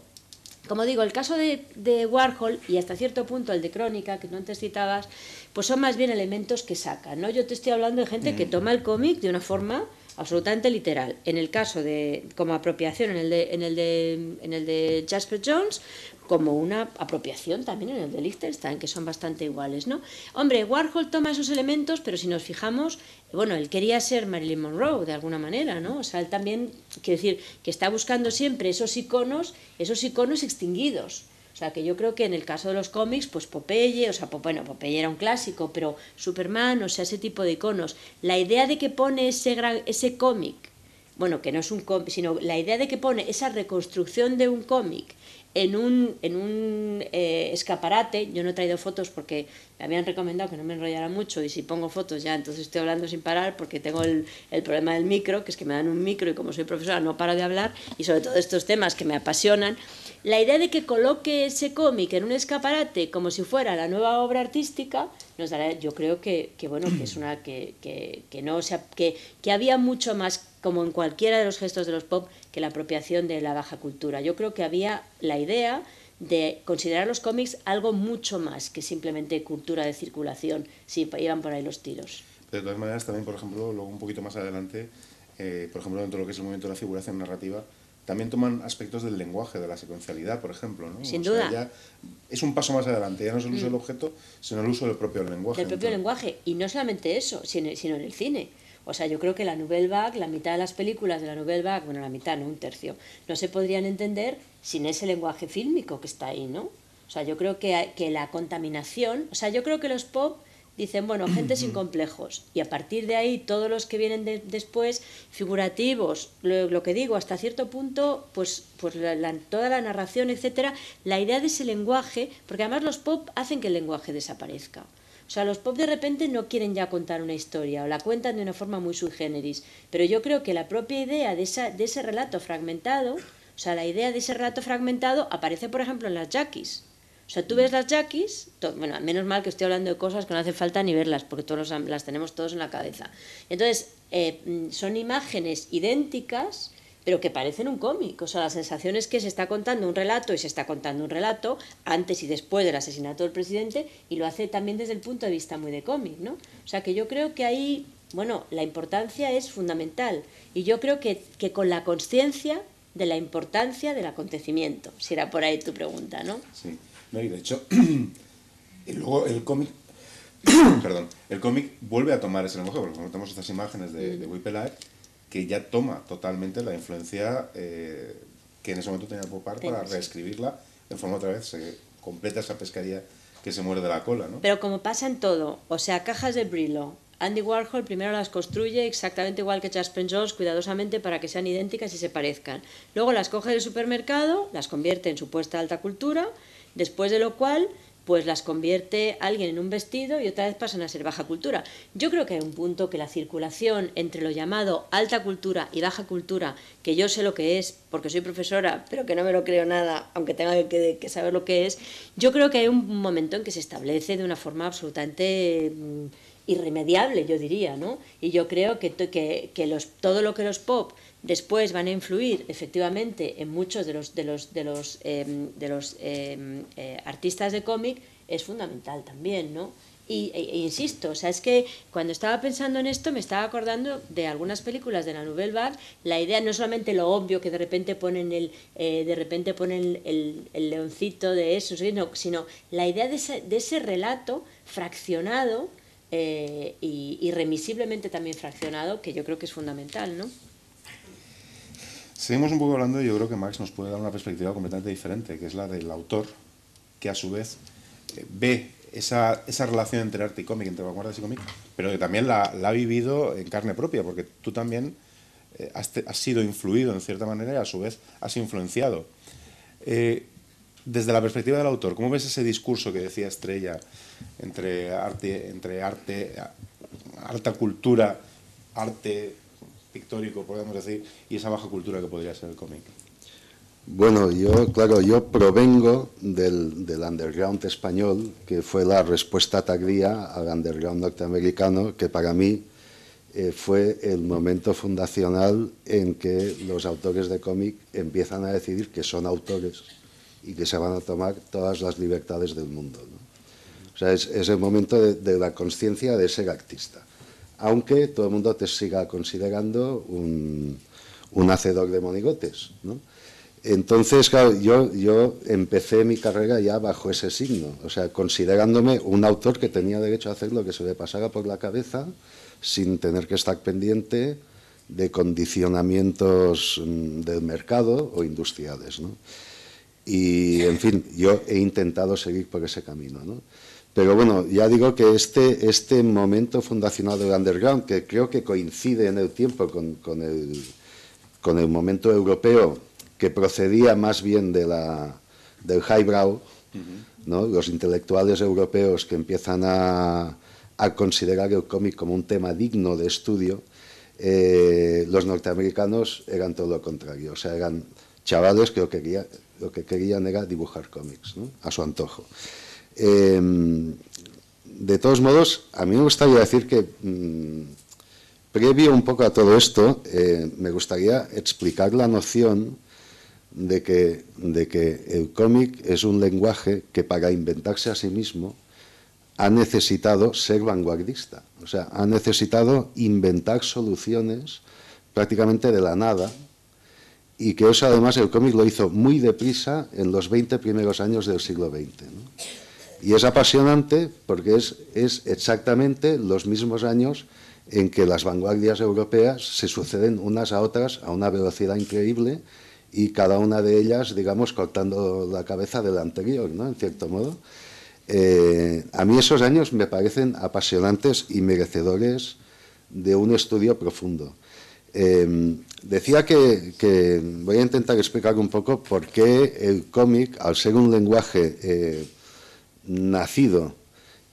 como digo, el caso de, Warhol y hasta cierto punto el de Crónica, que no antes citabas, pues son más bien elementos que sacan, ¿no? Yo te estoy hablando de gente que mm. toma el cómic de una forma absolutamente literal. En el caso de, como apropiación, en el en el de, en el de Jasper Jones, como una apropiación también en el de Liechtenstein, que son bastante iguales, ¿no? Hombre, Warhol toma esos elementos, pero si nos fijamos, bueno, él quería ser Marilyn Monroe de alguna manera, ¿no? O sea, él también, quiere decir, que está buscando siempre esos iconos, esos iconos extinguidos. O sea, que yo creo que en el caso de los cómics, pues Popeye, o sea, bueno, Popeye era un clásico, pero Superman, o sea, ese tipo de iconos. La idea de que pone ese, ese cómic, bueno, que no es un cómic, sino la idea de que pone esa reconstrucción de un cómic en un, en un eh, escaparate, yo no he traído fotos porque me habían recomendado que no me enrollara mucho y si pongo fotos ya, entonces estoy hablando sin parar porque tengo el, el, problema del micro, que es que me dan un micro y como soy profesora no paro de hablar y sobre todo estos temas que me apasionan. La idea de que coloque ese cómic en un escaparate como si fuera la nueva obra artística, nos dará, yo creo que, que bueno, que es una que, que, que no, sea, que, que había mucho más como en cualquiera de los gestos de los pop, que la apropiación de la baja cultura. Yo creo que había la idea de considerar los cómics algo mucho más que simplemente cultura de circulación, si iban por ahí los tiros. De todas maneras, también, por ejemplo, luego un poquito más adelante, eh, por ejemplo, dentro de lo que es el movimiento de la figuración narrativa, también toman aspectos del lenguaje, de la secuencialidad, por ejemplo. ¿no? Sin duda. es un paso más adelante, ya no es el uso del objeto, sino el uso del propio lenguaje. el propio lenguaje, y no solamente eso, sino en el cine. O sea, yo creo que la Nouvelle Vague, la mitad de las películas de la Nouvelle Vague, bueno, la mitad, no un tercio, no se podrían entender sin ese lenguaje fílmico que está ahí, ¿no? O sea, yo creo que, la contaminación, o sea, yo creo que los pop dicen, bueno, gente sin complejos. Y a partir de ahí, todos los que vienen después, figurativos, lo, que digo, hasta cierto punto, pues, pues toda la narración, etcétera, la idea de ese lenguaje, porque además los pop hacen que el lenguaje desaparezca. O sea, los pop de repente no quieren ya contar una historia o la cuentan de una forma muy sui pero yo creo que la propia idea de, esa, de ese relato fragmentado, o sea, la idea de ese relato fragmentado aparece, por ejemplo, en las Jackies. O sea, tú ves las Jackies, bueno, menos mal que estoy hablando de cosas que no hace falta ni verlas, porque todos las tenemos todos en la cabeza. Entonces, eh, mm, son imágenes idénticas pero que parecen un cómic. O sea, la sensación es que se está contando un relato y se está contando un relato antes y después del asesinato del presidente y lo hace también desde el punto de vista muy de cómic, ¿no? O sea, que yo creo que ahí, bueno, la importancia es fundamental y yo creo que, con la conciencia de la importancia del acontecimiento, si era por ahí tu pregunta, ¿no? Sí, no, y de hecho, y luego el cómic perdón, el cómic vuelve a tomar ese lenguaje, porque cuando tenemos estas imágenes de, mm. de Life que ya toma totalmente la influencia eh, que en ese momento tenía el pop para reescribirla de forma otra vez, se completa esa pescaría que se muerde la cola, ¿no? Pero como pasa en todo, o sea, cajas de Brillo, Andy Warhol primero las construye exactamente igual que Jasper Jones, cuidadosamente para que sean idénticas y se parezcan. Luego las coge del supermercado, las convierte en supuesta alta cultura, después de lo cual pues las convierte alguien en un vestido y otra vez pasan a ser baja cultura. Yo creo que hay un punto que la circulación entre lo llamado alta cultura y baja cultura, que yo sé lo que es porque soy profesora, pero que no me lo creo nada, aunque tenga que, saber lo que es, yo creo que hay un momento en que se establece de una forma absolutamente mm, irremediable, yo diría, ¿no? Y yo creo que, que los, todo lo que los pop después van a influir efectivamente en muchos de los, los, los, de los em, em, eh, artistas de cómic, es fundamental también, ¿no? Y, e, e, insisto, o sea, es que cuando estaba pensando en esto me estaba acordando de algunas películas de la Nouvelle Vague, la idea no solamente lo obvio que de repente ponen el, eh, de repente ponen el, leoncito de eso, sino, la idea de ese, relato fraccionado eh, y, remisiblemente también fraccionado, que yo creo que es fundamental, ¿no? Seguimos un poco hablando y yo creo que Max nos puede dar una perspectiva completamente diferente, que es la del autor, que a su vez eh, ve esa, relación entre arte y cómic, entre vanguardas y cómic, pero que también la, ha vivido en carne propia, porque tú también eh, has, sido influido en cierta manera y a su vez has influenciado. Eh, desde la perspectiva del autor, ¿cómo ves ese discurso que decía Estrella entre arte, entre arte, alta cultura, arte pictórico, podemos decir, y esa baja cultura que podría ser el cómic? Bueno, yo, claro, yo provengo del, underground español, que fue la respuesta tagría al underground norteamericano, que para mí eh, fue el momento fundacional en que los autores de cómic empiezan a decidir que son autores y que se van a tomar todas las libertades del mundo. O sea, es, el momento de, de la conciencia de ser artista aunque todo el mundo te siga considerando un, hacedor de monigotes. ¿no? Entonces, claro, yo, yo empecé mi carrera ya bajo ese signo, o sea, considerándome un autor que tenía derecho a hacer lo que se le pasaba por la cabeza sin tener que estar pendiente de condicionamientos mm, del mercado o industriales. ¿no? Y, en fin, yo he intentado seguir por ese camino. ¿no? Pero bueno, ya digo que este, este momento fundacional del underground, que creo que coincide en el tiempo con, el, momento europeo, que procedía más bien de la, del highbrow, los intelectuales europeos que empiezan a, considerar el cómic como un tema digno de estudio, eh, los norteamericanos eran todo lo contrario, o sea, eran chavales que lo, quería, lo que querían era dibujar cómics a su antojo. Em, de todos modos, a mí me gustaría decir que, mm, previo un poco a todo esto, eh, me gustaría explicar la noción de que, de que el cómic es un lenguaje que para inventarse a sí mismo ha necesitado ser vanguardista, o sea, ha necesitado inventar soluciones prácticamente de la nada y que eso además el cómic lo hizo muy deprisa en los 20 primeros años del siglo XX. Y es apasionante porque es, es exactamente los mismos años en que las vanguardias europeas se suceden unas a otras a una velocidad increíble y cada una de ellas, digamos, cortando la cabeza de la anterior, ¿no? En cierto modo. Eh, a mí esos años me parecen apasionantes y merecedores de un estudio profundo. Eh, decía que, voy a intentar explicar un poco por qué el cómic, al ser un lenguaje eh, nacido,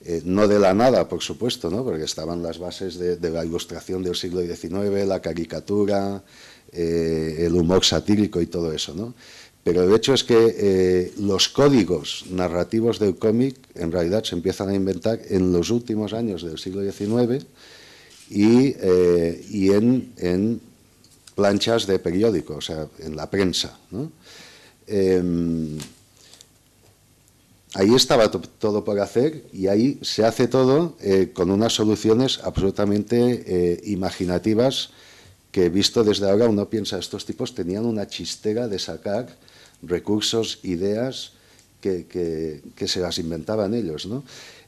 eh, no de la nada, por supuesto, ¿no? porque estaban las bases de, la ilustración del siglo XIX, la caricatura, eh, el humor satírico y todo eso. ¿no? Pero el hecho es que eh, los códigos narrativos del cómic en realidad se empiezan a inventar en los últimos años del siglo XIX y, en, en, planchas de periódico, o sea, en la prensa. ¿no? Em, ahí estaba todo por hacer y ahí se hace todo eh, con unas soluciones absolutamente eh, imaginativas que visto desde ahora uno piensa, estos tipos tenían una chistera de sacar recursos, ideas que, se las inventaban ellos.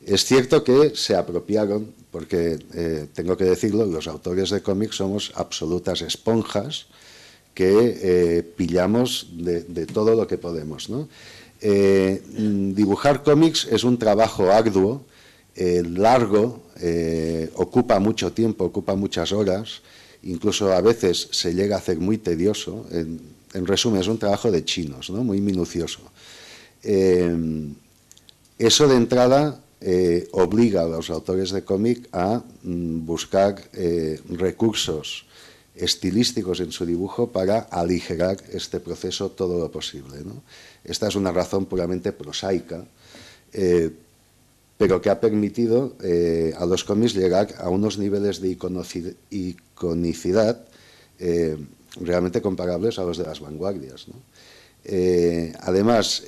Es cierto que se apropiaron, porque eh, tengo que decirlo, los autores de cómics somos absolutas esponjas que pillamos de, todo lo que podemos. Eh, dibujar cómics es un trabajo arduo, eh, largo, eh, ocupa mucho tiempo, ocupa muchas horas, incluso a veces se llega a hacer muy tedioso. En, resumen, es un trabajo de chinos, muy minucioso. eso de entrada obliga a los autores de cómic a mm, buscar recursos estilísticos en su dibujo para aligerar este proceso todo lo posible. Esta es una razón puramente prosaica, eh, pero que ha permitido eh, a los cómics llegar a unos niveles de iconicidad eh, realmente comparables a los de las vanguardias. además,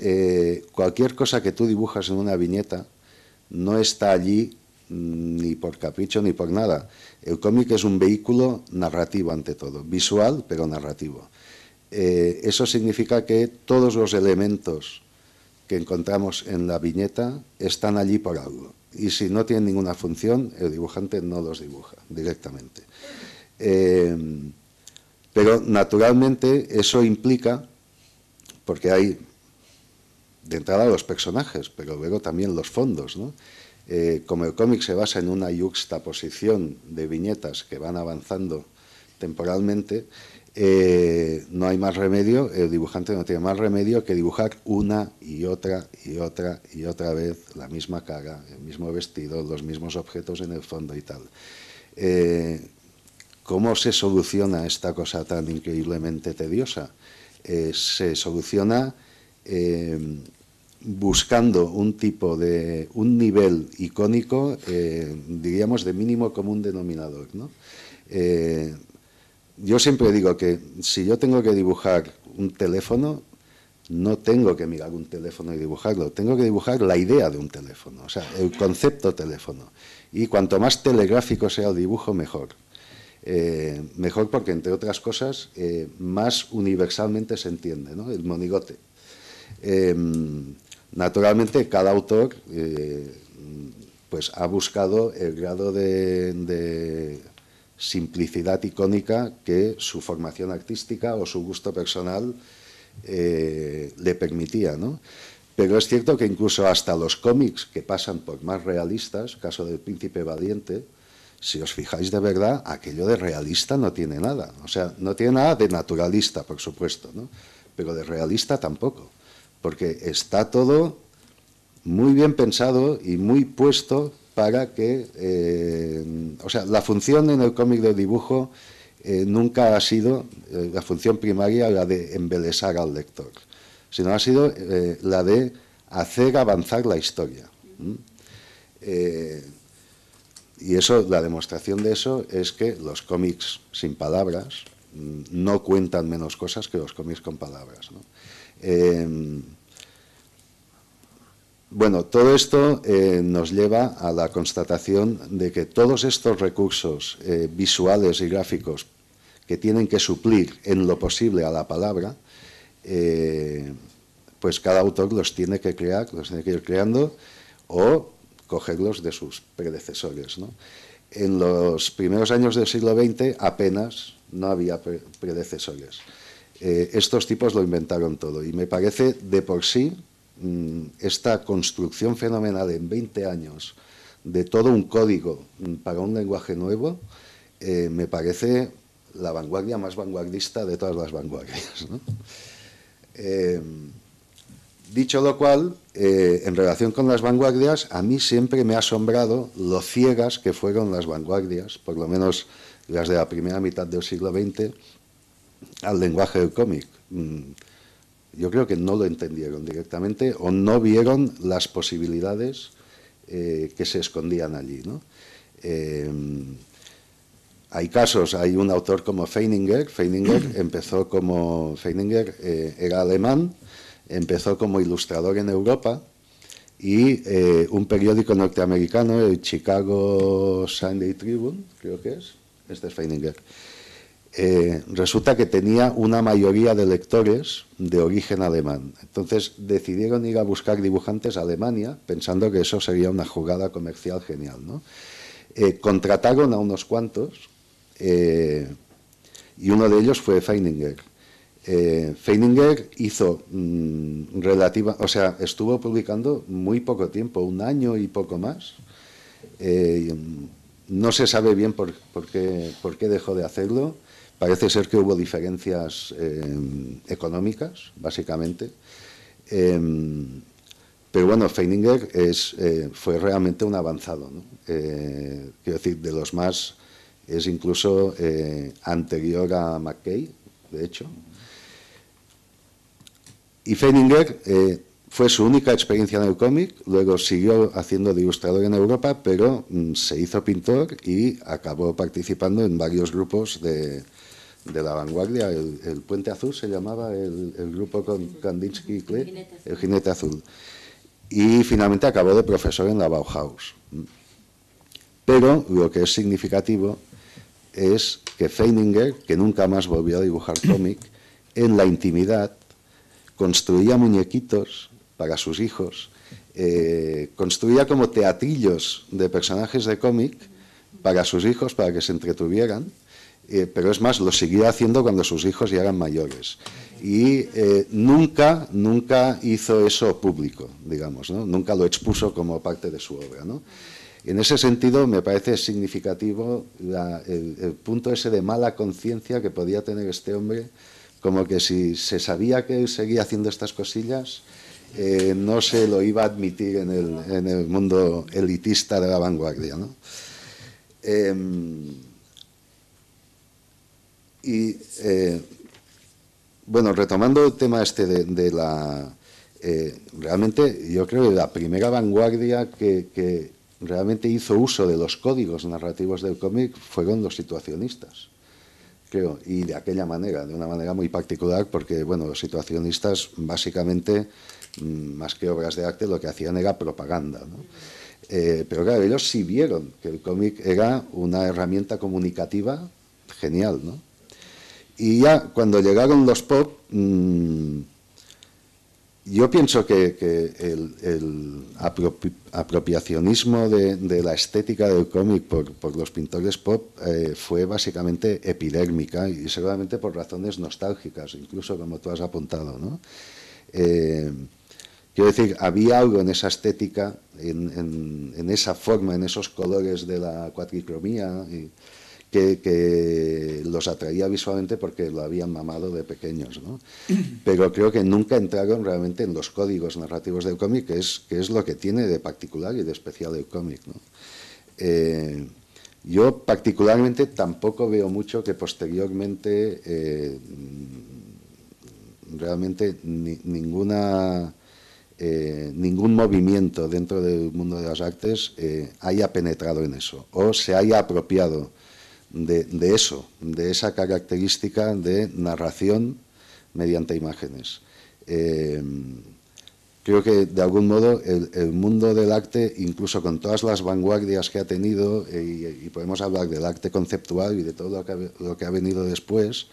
cualquier cosa que tú dibujas en una viñeta no está allí mm, ni por capricho ni por nada. El cómic es un vehículo narrativo ante todo, visual pero narrativo. Eh, eso significa que todos los elementos que encontramos en la viñeta están allí por algo. Y si no tienen ninguna función, el dibujante no los dibuja directamente. Eh, pero naturalmente eso implica, porque hay de entrada los personajes, pero luego también los fondos. Eh, como el cómic se basa en una yuxtaposición de viñetas que van avanzando temporalmente, eh, no hay más remedio, el dibujante no tiene más remedio que dibujar una y otra y otra y otra vez la misma cara, el mismo vestido, los mismos objetos en el fondo y tal. Eh, ¿Cómo se soluciona esta cosa tan increíblemente tediosa? Eh, se soluciona buscando un tipo de, un nivel icónico, diríamos, de mínimo común denominador. ¿no? yo siempre digo que si yo tengo que dibujar un teléfono, no tengo que mirar un teléfono y dibujarlo, tengo que dibujar la idea de un teléfono, o sea, el concepto teléfono. Y cuanto más telegráfico sea el dibujo, mejor. Eh, mejor porque, entre otras cosas, eh, más universalmente se entiende, ¿no? El monigote. Em, naturalmente, cada autor eh, pues ha buscado el grado de simplicidad icónica que su formación artística o su gusto personal eh, le permitía. ¿no? Pero es cierto que incluso hasta los cómics que pasan por más realistas, caso del Príncipe Valiente, si os fijáis de verdad, aquello de realista no tiene nada. O sea, no tiene nada de naturalista, por supuesto, ¿no? pero de realista tampoco, porque está todo muy bien pensado y muy puesto para que, eh, o sea, la función en el cómic de dibujo eh, nunca ha sido eh, la función primaria la de embelesar al lector, sino ha sido la de hacer avanzar la historia. y eso, la demostración de eso es que los cómics sin palabras mm, no cuentan menos cosas que los cómics con palabras. Bueno, todo esto eh, nos lleva a la constatación de que todos estos recursos eh, visuales y gráficos que tienen que suplir en lo posible a la palabra, eh, pues cada autor los tiene que crear, los tiene que ir creando o cogerlos de sus predecesores. En los primeros años del siglo XX apenas no había predecesores. estos tipos lo inventaron todo y me parece de por sí Mm, esta construcción fenomenal en 20 años de todo un código mm, para un lenguaje nuevo, eh, me parece la vanguardia más vanguardista de todas las vanguardias. Eh, dicho lo cual, eh, en relación con las vanguardias, a mí siempre me ha asombrado lo ciegas que fueron las vanguardias, por lo menos las de la primera mitad del siglo XX, al lenguaje del cómic. Mm, yo creo que no lo entendieron directamente o no vieron las posibilidades eh, que se escondían allí. Eh, hay casos, hay un autor como Feininger, Feininger empezó como, Feininger eh, era alemán, empezó como ilustrador en Europa y un periódico norteamericano, el Chicago Sunday Tribune, creo que es, este es Feininger, eh, resulta que tenía una mayoría de lectores de origen alemán. Entonces decidieron ir a buscar dibujantes a Alemania, pensando que eso sería una jugada comercial genial. Eh, contrataron a unos cuantos eh, y uno de ellos fue Feininger. Feininger hizo mm, relativa, o sea, estuvo publicando muy poco tiempo, un año y poco más. Mm, no se sabe bien por qué dejó de hacerlo Parece ser que hubo diferencias eh, económicas, básicamente. Em, pero bueno, Feininger eh, fue realmente un avanzado. Eh, quiero decir, de los más, es incluso anterior a McKay, de hecho. Y Feininger fue su única experiencia en el cómic, luego siguió haciendo de ilustrador en Europa, pero mm, se hizo pintor y acabó participando en varios grupos de, de la vanguardia, el, Puente Azul se llamaba el, grupo con Kandinsky y Klee, el Jinete Azul. Y finalmente acabó de profesor en la Bauhaus. Pero lo que es significativo es que Feininger, que nunca más volvió a dibujar cómic, en la intimidad construía muñequitos para sus hijos, eh, construía como teatrillos de personajes de cómic para sus hijos, para que se entretuvieran eh, pero es más, lo seguía haciendo cuando sus hijos ya eran mayores. Y eh, nunca, nunca hizo eso público, digamos, ¿no? nunca lo expuso como parte de su obra. ¿no? En ese sentido, me parece significativo el, punto ese de mala conciencia que podía tener este hombre, como que si se sabía que él seguía haciendo estas cosillas, eh, no se lo iba a admitir en el, en el mundo elitista de la vanguardia. ¿no? Em, y eh, bueno, retomando el tema este de, la... Eh, realmente yo creo que la primera vanguardia que, realmente hizo uso de los códigos narrativos del cómic fueron los situacionistas, creo, y de aquella manera, de una manera muy particular, porque bueno, los situacionistas básicamente, mm, más que obras de arte, lo que hacían era propaganda. ¿no? Eh, pero claro, ellos sí vieron que el cómic era una herramienta comunicativa genial, ¿no? Y ya cuando llegaron los pop, mm, yo pienso que, el, apropiacionismo de, la estética del cómic por, los pintores pop eh, fue básicamente epidérmica y seguramente por razones nostálgicas, incluso como tú has apuntado. ¿no? Eh, quiero decir, había algo en esa estética, en, esa forma, en esos colores de la cuatricromía que, los atraía visualmente porque lo habían mamado de pequeños, Pero creo que nunca entraron realmente en los códigos narrativos del cómic, que es, que es lo que tiene de particular y de especial el cómic, eh, yo particularmente tampoco veo mucho que posteriormente eh, realmente ninguna... Eh, ningún movimiento dentro del mundo de las artes haya penetrado en eso o se haya apropiado de, eso, de esa característica de narración mediante imágenes. Em, creo que de algún modo el, mundo del arte, incluso con todas las vanguardias que ha tenido, eh, y, podemos hablar del arte conceptual y de todo lo que ha, venido después,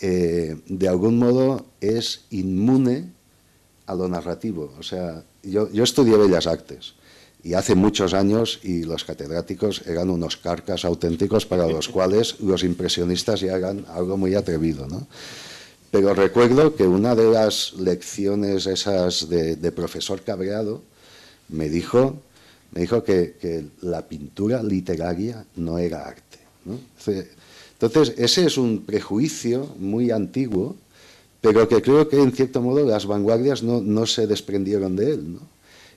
eh, de algún modo es inmune a lo narrativo. O sea, yo, yo estudié bellas artes y hace muchos años y los catedráticos eran unos carcas auténticos para los cuales los impresionistas ya hagan algo muy atrevido. ¿no? Pero recuerdo que una de las lecciones esas de, profesor cabreado me dijo, me dijo que, la pintura literaria no era arte. Entonces, ese es un prejuicio muy antiguo, pero que creo que en cierto modo las vanguardias no, no se desprendieron de él. ¿no?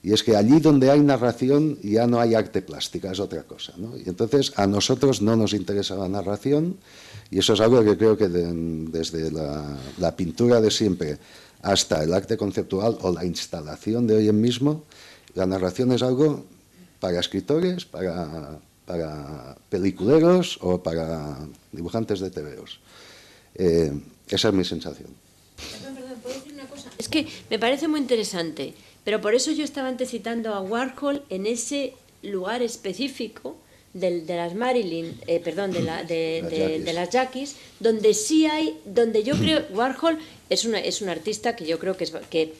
Y es que allí donde hay narración ya no hay arte plástica, es otra cosa. Y entonces a nosotros no nos interesa la narración y eso es algo que creo que desde la, pintura de siempre hasta el arte conceptual o la instalación de hoy en mismo, la narración es algo para escritores, para, para peliculeros o para dibujantes de tebeos. Eh, esa es mi sensación. Es que me parece muy interesante. Pero por eso yo estaba antes citando a Warhol en ese lugar específico de, las Marilyn, eh, perdón, de, la, de, las Jackies, donde sí hay, donde yo creo, Warhol es, es un artista que yo creo que es... Que,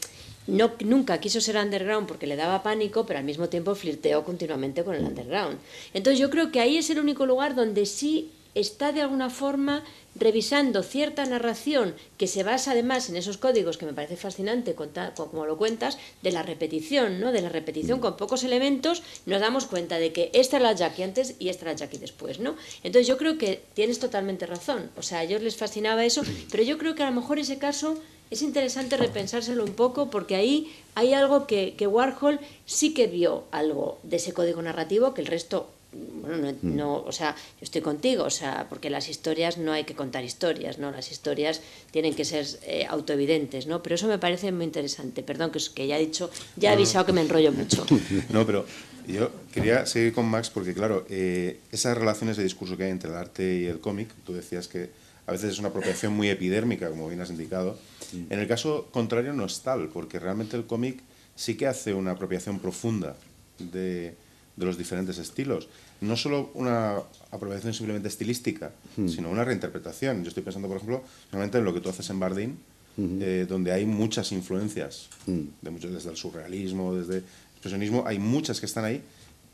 no, nunca quiso ser underground porque le daba pánico, pero al mismo tiempo flirteó continuamente con el underground. Entonces yo creo que ahí es el único lugar donde sí está de alguna forma revisando cierta narración que se basa además en esos códigos que me parece fascinante como lo cuentas de la repetición, ¿no? De la repetición mm. con pocos elementos nos damos cuenta de que esta era la Jackie antes y esta era la Jackie después, ¿no? Entonces yo creo que tienes totalmente razón, o sea, a ellos les fascinaba eso, mm. pero yo creo que a lo mejor ese caso es interesante repensárselo un poco porque ahí hay algo que, que Warhol sí que vio algo de ese código narrativo que el resto bueno, mm. no, o sea, yo estoy contigo, o sea, porque las historias no hay que contar historias, ¿no? Las historias tienen que ser eh, autoevidentes, ¿no? Pero eso me parece muy interesante. Perdón que, que ya he dicho, ya he avisado que me enrollo mucho. No, pero yo quería seguir con Max porque, claro, eh, esas relaciones de discurso que hay entre el arte y el cómic, tú decías que a veces es una apropiación muy epidérmica, como bien has indicado. Mm. En el caso contrario no es tal, porque realmente el cómic sí que hace una apropiación profunda de de los diferentes estilos. No solo una aprobación simplemente estilística, hmm. sino una reinterpretación. Yo estoy pensando, por ejemplo, en lo que tú haces en Bardín, hmm. eh, donde hay muchas influencias, hmm. de muchos, desde el surrealismo, desde el expresionismo, hay muchas que están ahí,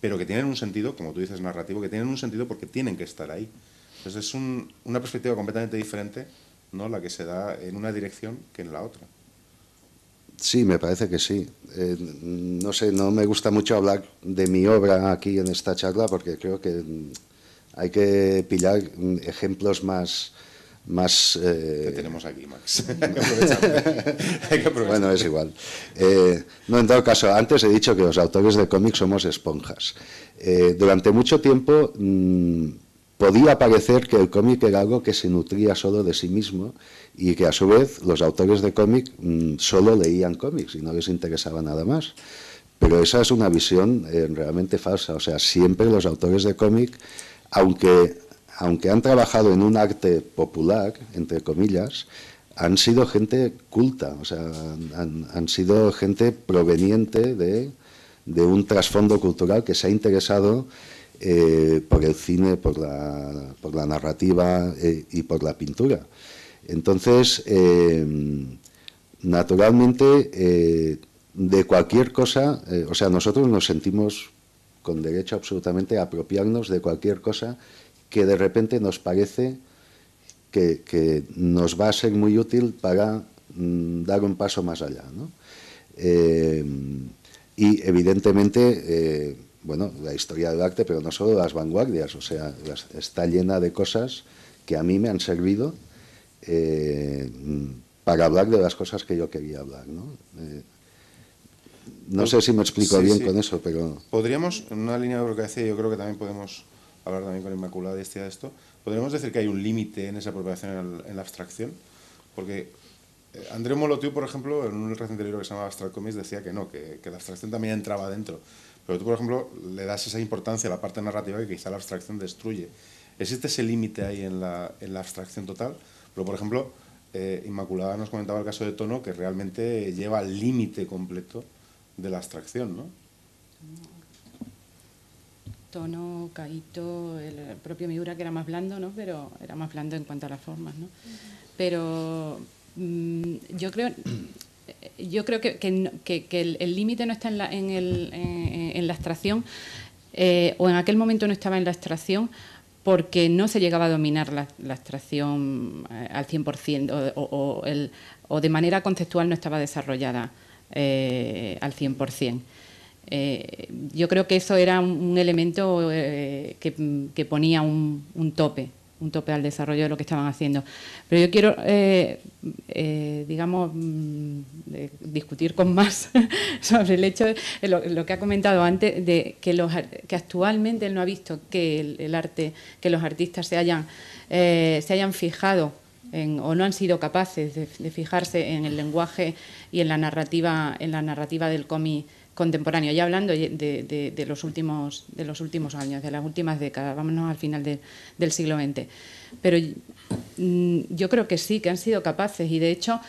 pero que tienen un sentido, como tú dices, narrativo, que tienen un sentido porque tienen que estar ahí. Entonces es una perspectiva completamente diferente, ¿no? la que se da en una dirección que en la otra. Sí, me parece que sí. Eh, no sé, no me gusta mucho hablar de mi obra aquí en esta charla porque creo que mm, hay que pillar mm, ejemplos más... más eh, tenemos aquí, Max. hay que, bueno, es igual. Eh, no, en todo caso, antes he dicho que los autores de cómics somos esponjas. durante mucho tiempo... Mm, podía parecer que el cómic era algo que se nutría solo de sí mismo y que a su vez los autores de cómic mm, solo leían cómics y no les interesaba nada más. Pero esa es una visión eh, realmente falsa. O sea, siempre los autores de cómic, aunque, aunque han trabajado en un arte popular, entre comillas, han sido gente culta, o sea, han, sido gente proveniente de, de un trasfondo cultural que se ha interesado eh, por el cine, por la, por la narrativa eh, y por la pintura. Entonces, eh, naturalmente, de cualquier cosa, o sea, nosotros nos sentimos con derecho absolutamente a apropiarnos de cualquier cosa que de repente nos parece que, nos va a ser muy útil para mm, dar un paso más allá. y evidentemente bueno, la historia del arte, pero no solo las vanguardias, o sea, está llena de cosas que a mí me han servido eh, para hablar de las cosas que yo quería hablar, ¿no? Eh, no sé si me explico bien con eso, pero... Podríamos, en una línea de lo que decía, yo creo que también podemos hablar también con Inmaculada y de esto, podríamos decir que hay un límite en esa apropiación en la abstracción, porque eh, andré Molotiu, por ejemplo, en un reciente libro que se llamaba Abstract Comics, decía que no, que la abstracción también entraba dentro pero tú, por ejemplo, le das esa importancia a la parte narrativa que quizá la abstracción destruye. ¿Existe ese límite ahí en la, abstracción total? Pero, por ejemplo, eh, Inmaculada nos comentaba el caso de Tono, que realmente lleva al límite completo de la abstracción, ¿no? Tono, Caíto, el propio Miura, que era más blando, ¿no? Pero era más blando en cuanto a las formas, ¿no? Pero mm, yo creo... Eh, yo creo que, el límite no está en la, eh, extracción, eh, o en aquel momento no estaba en la extracción, porque no se llegaba a dominar la, extracción al 100% o, o, de manera conceptual no estaba desarrollada al 100%. yo creo que eso era un, elemento que, ponía un tope un tope al desarrollo de lo que estaban haciendo. Pero yo quiero, eh, eh, digamos, mm, discutir con más sobre el hecho, de lo, que ha comentado antes, de que, los, que actualmente él no ha visto que el, arte, que los artistas se hayan, eh, se hayan fijado o no han sido capaces de, fijarse en el lenguaje y en la narrativa, en la narrativa del cómic contemporáneo, ya hablando de, los últimos, de los últimos años, de las últimas décadas, vámonos al final del siglo XX. Pero mm, yo creo que sí, que han sido capaces y de hecho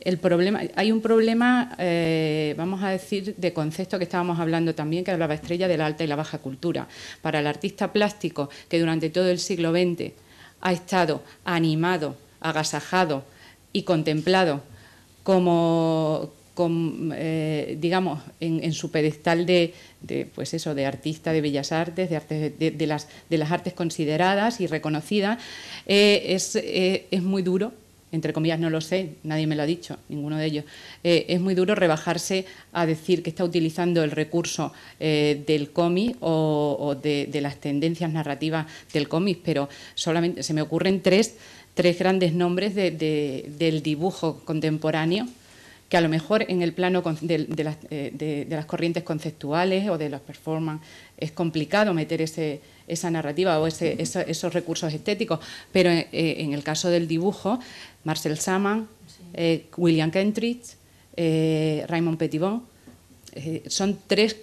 el problema, hay un problema, eh, vamos a decir, de concepto que estábamos hablando también, que hablaba Estrella de la alta y la baja cultura. Para el artista plástico, que durante todo el siglo XX ha estado animado, agasajado y contemplado como, eh, digamos, en, su pedestal de, pues eso, de artista de bellas artes, de, de, las, artes consideradas y reconocidas, eh, eh, es, muy duro, entre comillas no lo sé, nadie me lo ha dicho, ninguno de ellos, es muy duro rebajarse a decir que está utilizando el recurso del cómic o, de, las tendencias narrativas del cómic, pero solamente se me ocurren tres, tres grandes nombres del dibujo contemporáneo que a lo mejor en el plano eh, de, las, corrientes conceptuales o de los performance es complicado meter ese, esa narrativa o esos recursos estéticos, pero eh, en, el caso del dibujo, Marcel Saman, eh, William Kentridge, Raymond Petitbon, son tres,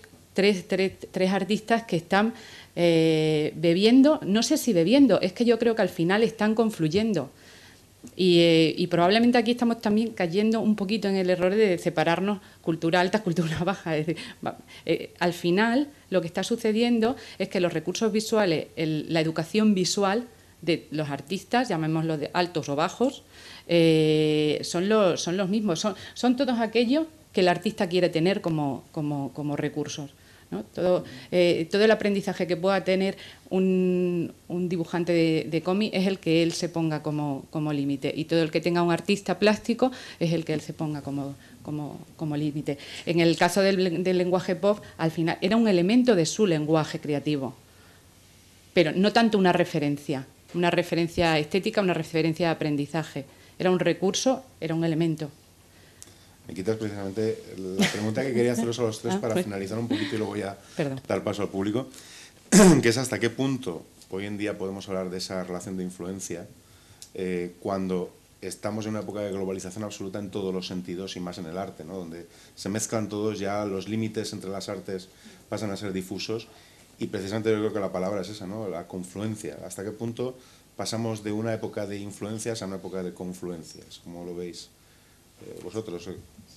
artistas que están bebiendo, no sé si bebiendo, es que yo creo que al final están confluyendo. Eh, y, probablemente aquí estamos también cayendo un poquito en el error de separarnos cultura alta, cultura baja. Eh, al final lo que está sucediendo es que los recursos visuales, la educación visual de los artistas, llamémoslo de altos o bajos, eh, son, los, son los mismos, son, son todos aquellos que el artista quiere tener como, como, como recursos. ¿no? Eh, todo, el aprendizaje que pueda tener un, dibujante de, de cómic es el que él se ponga como, límite y todo el que tenga un artista plástico es el que él se ponga como, como, límite. En el caso del, del lenguaje pop, al final era un elemento de su lenguaje creativo, pero no tanto una referencia, una referencia estética, una referencia de aprendizaje. Era un recurso, era un elemento. Y quitas precisamente la pregunta que quería haceros a los tres ah, para pues. finalizar un poquito y luego ya dar paso al público, que es hasta qué punto hoy en día podemos hablar de esa relación de influencia eh, cuando estamos en una época de globalización absoluta en todos los sentidos y más en el arte, donde se mezclan todos ya los límites entre las artes pasan a ser difusos y precisamente yo creo que la palabra es esa, ¿no? la confluencia, hasta qué punto pasamos de una época de influencias a una época de confluencias, como lo veis eh, vosotros.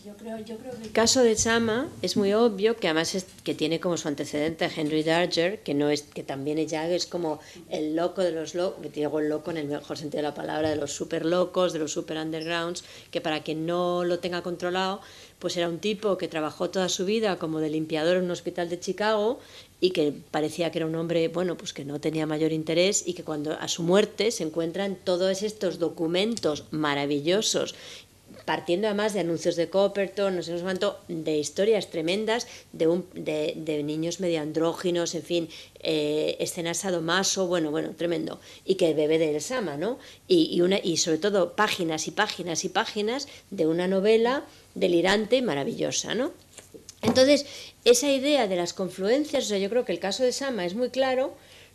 Yo creo, el caso de Chama es muy obvio, que además es, que tiene como su antecedente Henry Darger, que no es que también ella es como el loco de los locos, digo el loco en el mejor sentido de la palabra, de los super locos, de los super undergrounds, que para que no lo tenga controlado, pues era un tipo que trabajó toda su vida como de limpiador en un hospital de Chicago y que parecía que era un hombre, bueno, pues que no tenía mayor interés y que cuando a su muerte se encuentran todos estos documentos maravillosos partiendo además de anuncios de Copperton, no sé cuánto, de historias tremendas de, un, de, niños medio andróginos, en fin, eh, escenas o bueno, bueno, tremendo. Y que bebe de Sama, ¿no? Y, y, una, y sobre todo páginas y páginas y páginas de una novela delirante y maravillosa, ¿no? Entonces, esa idea de las confluencias, o sea, yo creo que el caso de Sama es muy claro,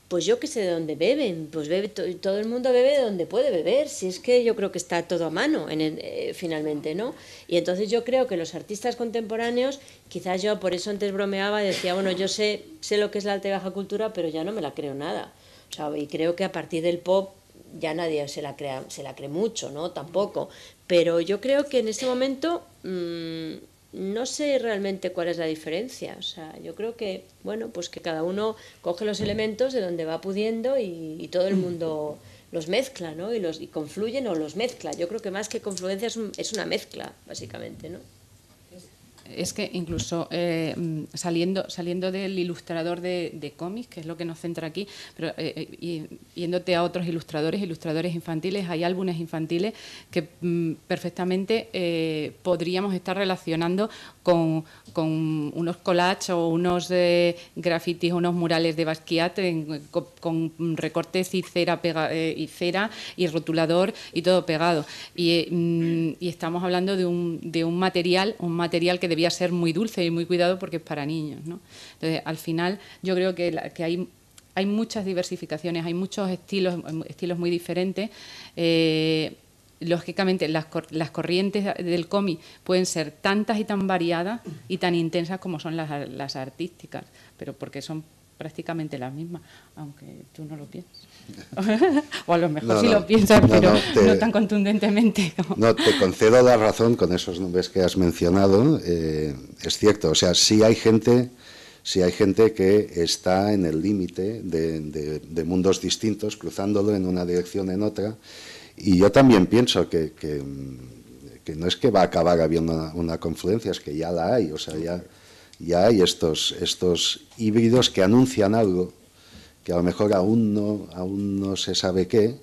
pues yo que sé de dónde beben, pues bebe, todo el mundo bebe de donde puede beber, si es que yo creo que está todo a mano en eh, finalmente, ¿no? Y entonces yo creo que los artistas contemporáneos, quizás yo por eso antes bromeaba y decía, bueno, yo sé, sé lo que es la alta y baja cultura, pero ya no me la creo nada. O y creo que a partir del pop ya nadie se la se la cree mucho, ¿no? Tampoco. Pero yo creo que en ese momento mm, no sé realmente cuál es la diferencia. O sea, yo creo que, bueno, pues que cada uno coge los elementos de donde va pudiendo y, todo el mundo los mezcla, ¿no? Y los y confluyen o los mezcla. Yo creo que más que confluencia es, es una mezcla, básicamente, ¿no? es que incluso eh, mm, saliendo, saliendo del ilustrador de, cómics, que es lo que nos centra aquí, pero eh, eh, y, yéndote a otros ilustradores, ilustradores infantiles, hay álbumes infantiles que mm, perfectamente podríamos estar relacionando con, unos collages o unos eh, grafitis, unos murales de Basquiat con, recortes y cera, pega, eh, y cera, y rotulador y todo pegado. Eh, mm, y, estamos hablando de un, de un, material, un material que debía ser muy dulce y muy cuidado porque es para niños. Entonces, al final, yo creo que, hay hay muchas diversificaciones, hay muchos estilos, estilos muy diferentes. Eh, lógicamente las, las corrientes del cómic pueden ser tantas y tan variadas y tan intensas como son las, las artísticas, pero porque son prácticamente las mismas, aunque tú no lo piensas. o a lo mejor sí lo piensas, pero no, tan contundentemente. No, te concedo la razón con esos nombres que has mencionado. Eh, es cierto, o sea, sí hay gente, sí hay gente que está en el límite de, de mundos distintos, cruzándolo en una dirección en otra y yo también pienso mm, que, no es que va a acabar habiendo una, confluencia, es que ya la hay, o sea, ya, ya hay estos, estos híbridos que anuncian algo, que a lo mejor aún no, aún no se sabe qué,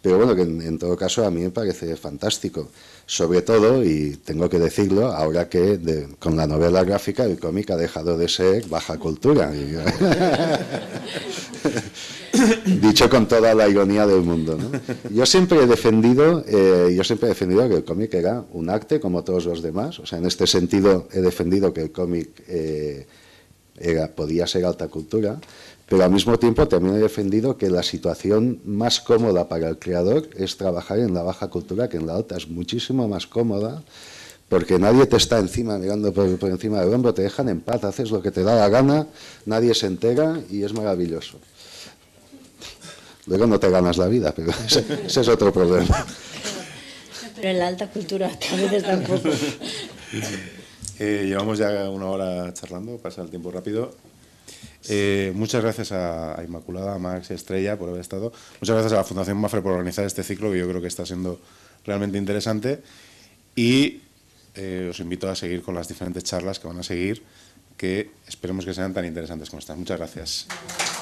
pero bueno, que en, todo caso a mí me parece fantástico. Sobre todo, y tengo que decirlo, ahora que con la novela gráfica el cómic ha dejado de ser baja cultura. dicho con toda la ironía del mundo. Yo siempre he defendido, eh, yo siempre he defendido que el cómic era un arte como todos los demás. O sea, en este sentido he defendido que el cómic eh, era, podía ser alta cultura, pero al mismo tiempo también he defendido que la situación más cómoda para el creador es trabajar en la baja cultura que en la alta. Es muchísimo más cómoda porque nadie te está encima mirando por, por, encima del hombro, te dejan en paz, haces lo que te da la gana, nadie se entera y es maravilloso. Luego no te ganas la vida, pero ese, es otro problema. Pero en la alta cultura a veces tampoco. Eh, llevamos ya una hora charlando, pasa el tiempo rápido. Eh, muchas gracias a, Inmaculada, a Max y Estrella por haber estado. Muchas gracias a la Fundación Mafre por organizar este ciclo que yo creo que está siendo realmente interesante. Y eh, os invito a seguir con las diferentes charlas que van a seguir, que esperemos que sean tan interesantes como estas. Muchas gracias.